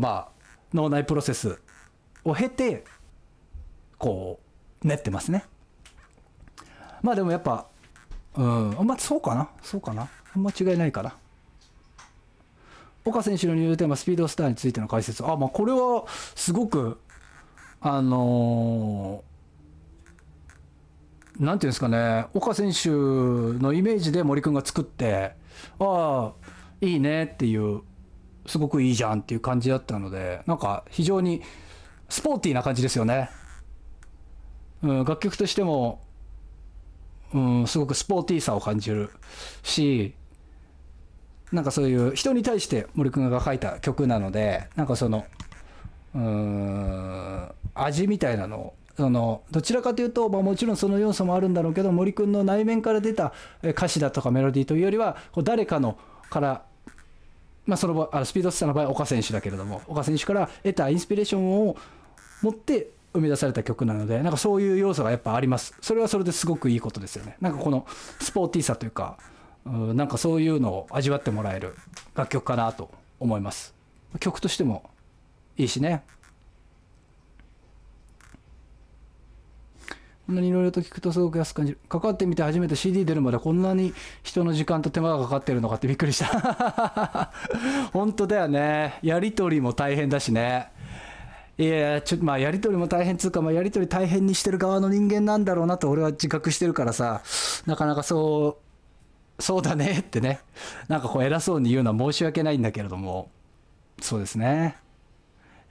まあ脳内プロセスを経てこう練ってますねまあでもやっぱうんあんまそうかなそうかなあんま違いないかな岡選手の入場テーマスピードスターについての解説あまあこれはすごくあのー、なんていうんですかね岡選手のイメージで森君が作ってああいいねっていうすごくいいじゃんっていう感じだったので、なんか非常にスポーティーな感じですよね。うん、楽曲としても、うん、すごくスポーティーさを感じるし、なんかそういう人に対して森くんが書いた曲なので、なんかその、うん、味みたいなのそのどちらかというと、まあ、もちろんその要素もあるんだろうけど森くんの内面から出た歌詞だとかメロディーというよりはこう誰かのからまあ、その場あのスピードスターの場合岡選手だけれども岡選手から得たインスピレーションを持って生み出された曲なのでなんかそういう要素がやっぱありますそれはそれですごくいいことですよねなんかこのスポーティーさというかうなんかそういうのを味わってもらえる楽曲かなと思います曲としてもいいしねんなにいろいろと聞くとすごく安く感じる。かかってみて初めて CD 出るまでこんなに人の時間と手間がかかってるのかってびっくりした。本当だよね。やりとりも大変だしね。いやちょっとまあ、やり取りも大変つうか、まあ、やり取り大変にしてる側の人間なんだろうなと俺は自覚してるからさ、なかなかそう、そうだねってね、なんかこう偉そうに言うのは申し訳ないんだけれども、そうですね。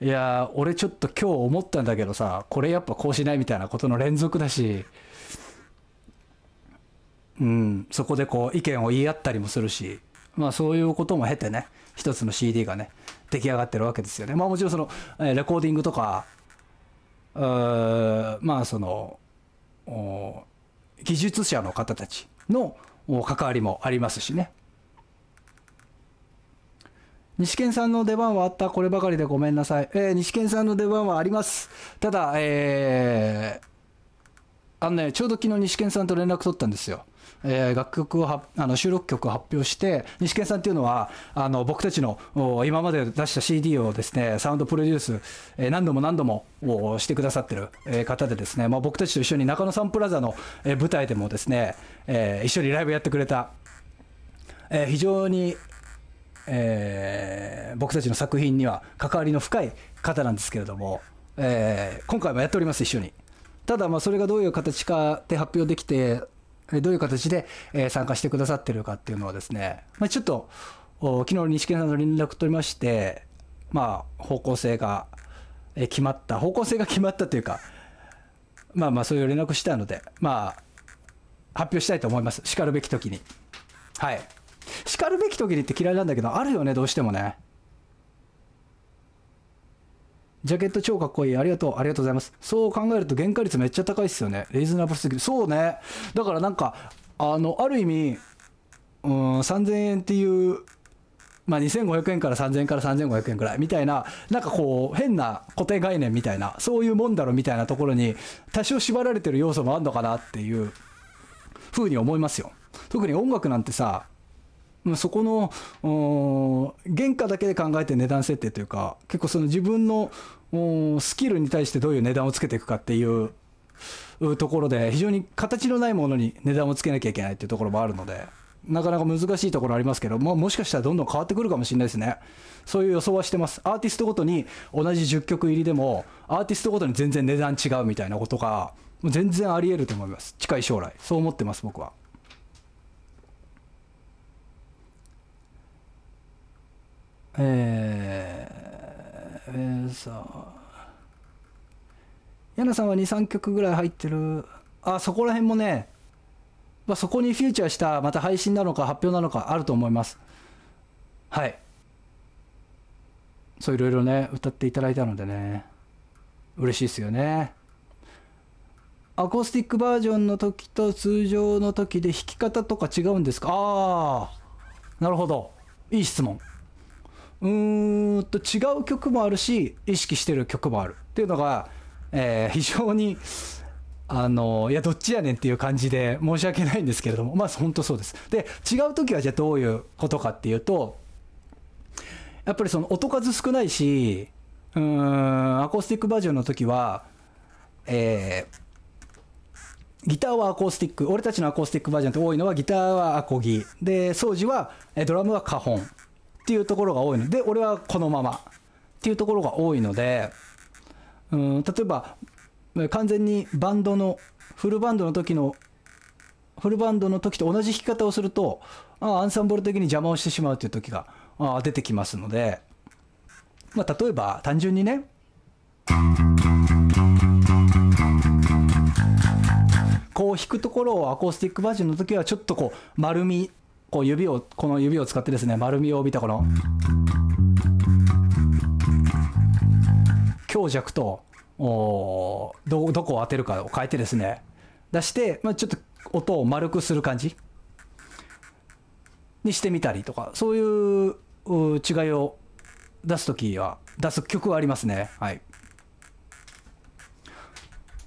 いや俺ちょっと今日思ったんだけどさこれやっぱこうしないみたいなことの連続だしうんそこでこう意見を言い合ったりもするしまあそういうことも経てね一つの CD がね出来上がってるわけですよねまあもちろんそのレコーディングとかまあその技術者の方たちの関わりもありますしね西健さんの出番はあった、こればかりでごめんなさい。えー、西健さんの出番はあります。ただ、えー、あのね、ちょうど昨日西健さんと連絡取ったんですよ。えー、楽曲をはあの収録曲を発表して、西健さんっていうのは、あの僕たちの今まで出した CD をですね、サウンドプロデュース、えー、何度も何度もしてくださってる、え方でですね、まあ、僕たちと一緒に中野サンプラザの、え舞台でもですね、えー、一緒にライブやってくれた、えー、非常に、えー、僕たちの作品には関わりの深い方なんですけれども、えー、今回もやっております一緒にただまそれがどういう形かで発表できてどういう形で参加してくださってるかっていうのはですね、まあ、ちょっと昨日錦さんの連絡取りましてまあ方向性が決まった方向性が決まったというかまあまあそういう連絡したのでまあ発表したいと思いますしかるべき時にはい叱るべき時にって嫌いなんだけど、あるよね、どうしてもね。ジャケット超かっこいい。ありがとう。ありがとうございます。そう考えると原価率めっちゃ高いっすよね。レイズナブルすぎる。そうね。だからなんか、あの、ある意味、うん、3000円っていう、まあ、2500円から3000円から3500円くらいみたいな、なんかこう、変な固定概念みたいな、そういうもんだろみたいなところに、多少縛られてる要素もあるのかなっていう、ふうに思いますよ。特に音楽なんてさ、まそこの原価だけで考えて値段設定というか、結構その自分のスキルに対してどういう値段をつけていくかっていうところで、非常に形のないものに値段をつけなきゃいけないっていうところもあるので、なかなか難しいところありますけど、まあ、もしかしたらどんどん変わってくるかもしれないですね。そういう予想はしてます。アーティストごとに同じ10曲入りでも、アーティストごとに全然値段違うみたいなことが、全然ありえると思います。近い将来。そう思ってます、僕は。えー、えー、さナさんは23曲ぐらい入ってるあそこら辺もね、まあ、そこにフューチャーしたまた配信なのか発表なのかあると思いますはいそういろいろね歌っていただいたのでね嬉しいですよねアコースティックバージョンの時と通常の時で弾き方とか違うんですかああなるほどいい質問うんと違う曲もあるし意識してる曲もあるっていうのが、えー、非常にあのいやどっちやねんっていう感じで申し訳ないんですけれどもまあ本当そうですで違う時はじゃあどういうことかっていうとやっぱりその音数少ないしうんアコースティックバージョンの時はえーギターはアコースティック。俺たちのアコースティックバージョンって多いのはギターはアコギ。で、掃除は、ドラムは花本。っていうところが多いので、俺はこのままっていうところが多いので、うん、例えば、完全にバンドの、フルバンドの時の、フルバンドの時と同じ弾き方をすると、あアンサンブル的に邪魔をしてしまうという時があ出てきますので、まあ、例えば単純にね、こう弾くところをアコースティックバージョンの時はちょっとこう丸みこう指をこの指を使ってですね丸みを帯びたこの強弱とおどどこを当てるかを変えてですね出して、まあ、ちょっと音を丸くする感じにしてみたりとかそういう違いを出す時は出す曲はありますねはい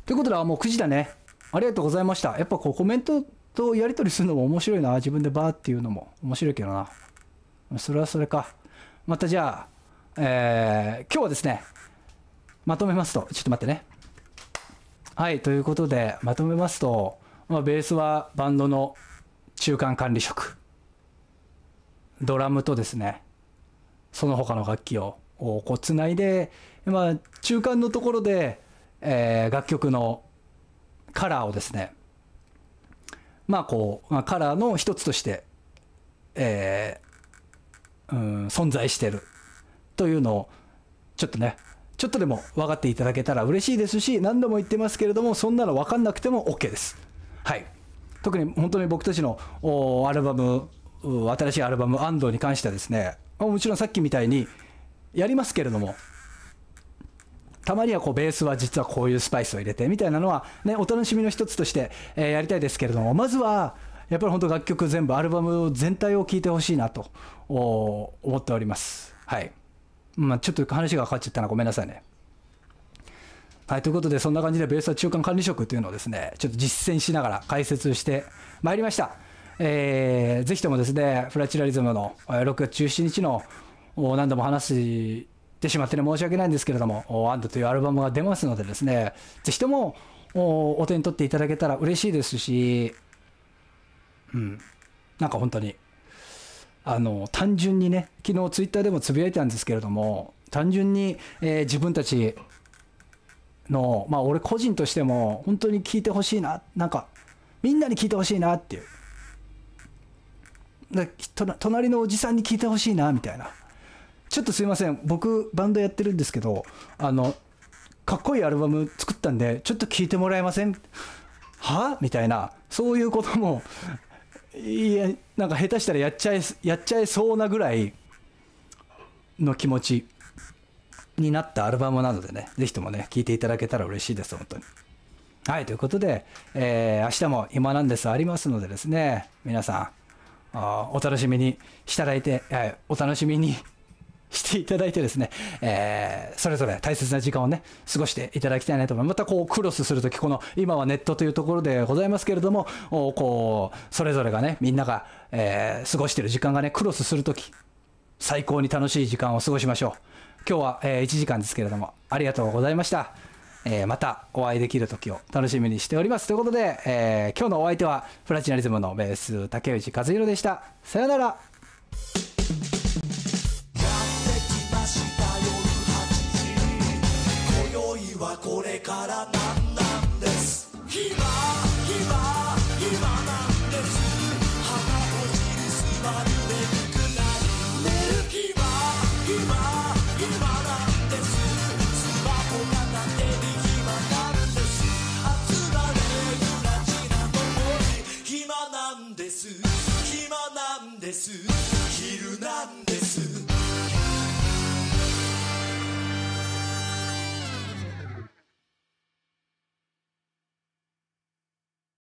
ということでもう9時だねありがとうございましたやっぱこうコメントとやり取りするのも面白いな自分でバーっていうのも面白いけどなそれはそれかまたじゃあ、えー、今日はですねまとめますとちょっと待ってねはいということでまとめますと、まあ、ベースはバンドの中間管理職ドラムとですねその他の楽器をこうつないで、まあ、中間のところで、えー、楽曲のカラーをですねまあこう、カラーの一つとして、えー、うん、存在してるというのを、ちょっとね、ちょっとでも分かっていただけたら嬉しいですし、何度も言ってますけれども、そんなの分かんなくても OK です。はい。特に本当に僕たちのアルバム、新しいアルバム、安藤に関してはですね、もちろんさっきみたいにやりますけれども、たまにはこうベースは実はこういうスパイスを入れてみたいなのは、ね、お楽しみの一つとして、えー、やりたいですけれどもまずはやっぱり本当楽曲全部アルバム全体を聴いてほしいなと思っておりますはい、まあ、ちょっと話が変わっちゃったなごめんなさいねはい、ということで、そんな感じでベースは中間管理職というのをですね、ちょっと実践しながら解説してまいりました。えー、ぜひともですね、フラチラリズムの6月17日の何度も話てしまってね、申し訳ないんですけれども、アンドというアルバムが出ますのでですね、ぜひともお手に取っていただけたら嬉しいですし、うん、なんか本当に、あの、単純にね、昨日ツイッターでもつぶやいたんですけれども、単純に、えー、自分たちの、まあ俺個人としても、本当に聞いてほしいな、なんか、みんなに聞いてほしいなっていう。隣のおじさんに聞いてほしいなみたいなちょっとすいません、僕、バンドやってるんですけど、あの、かっこいいアルバム作ったんで、ちょっと聴いてもらえませんはみたいな、そういうことも、いや、なんか下手したらやっちゃい、やっちゃいそうなぐらいの気持ちになったアルバムなのでね、ぜひともね、聴いていただけたら嬉しいです、本当に。はい、ということで、えー、明日も今なんですありますのでですね、皆さん、あお楽しみにしていただいて、えー、お楽しみにしていただいてですね、えー、それぞれ大切な時間をね、過ごしていただきたいなと思います。またこう、クロスするとき、この、今はネットというところでございますけれども、こう、それぞれがね、みんなが、えー、過ごしてる時間がね、クロスするとき、最高に楽しい時間を過ごしましょう。今日は、えー、1時間ですけれども、ありがとうございました。えー、またお会いできる時を楽しみにしております。ということで、えー、今日のお相手は、プラチナリズムのベース、竹内和弘でした。さよなら。はこれからな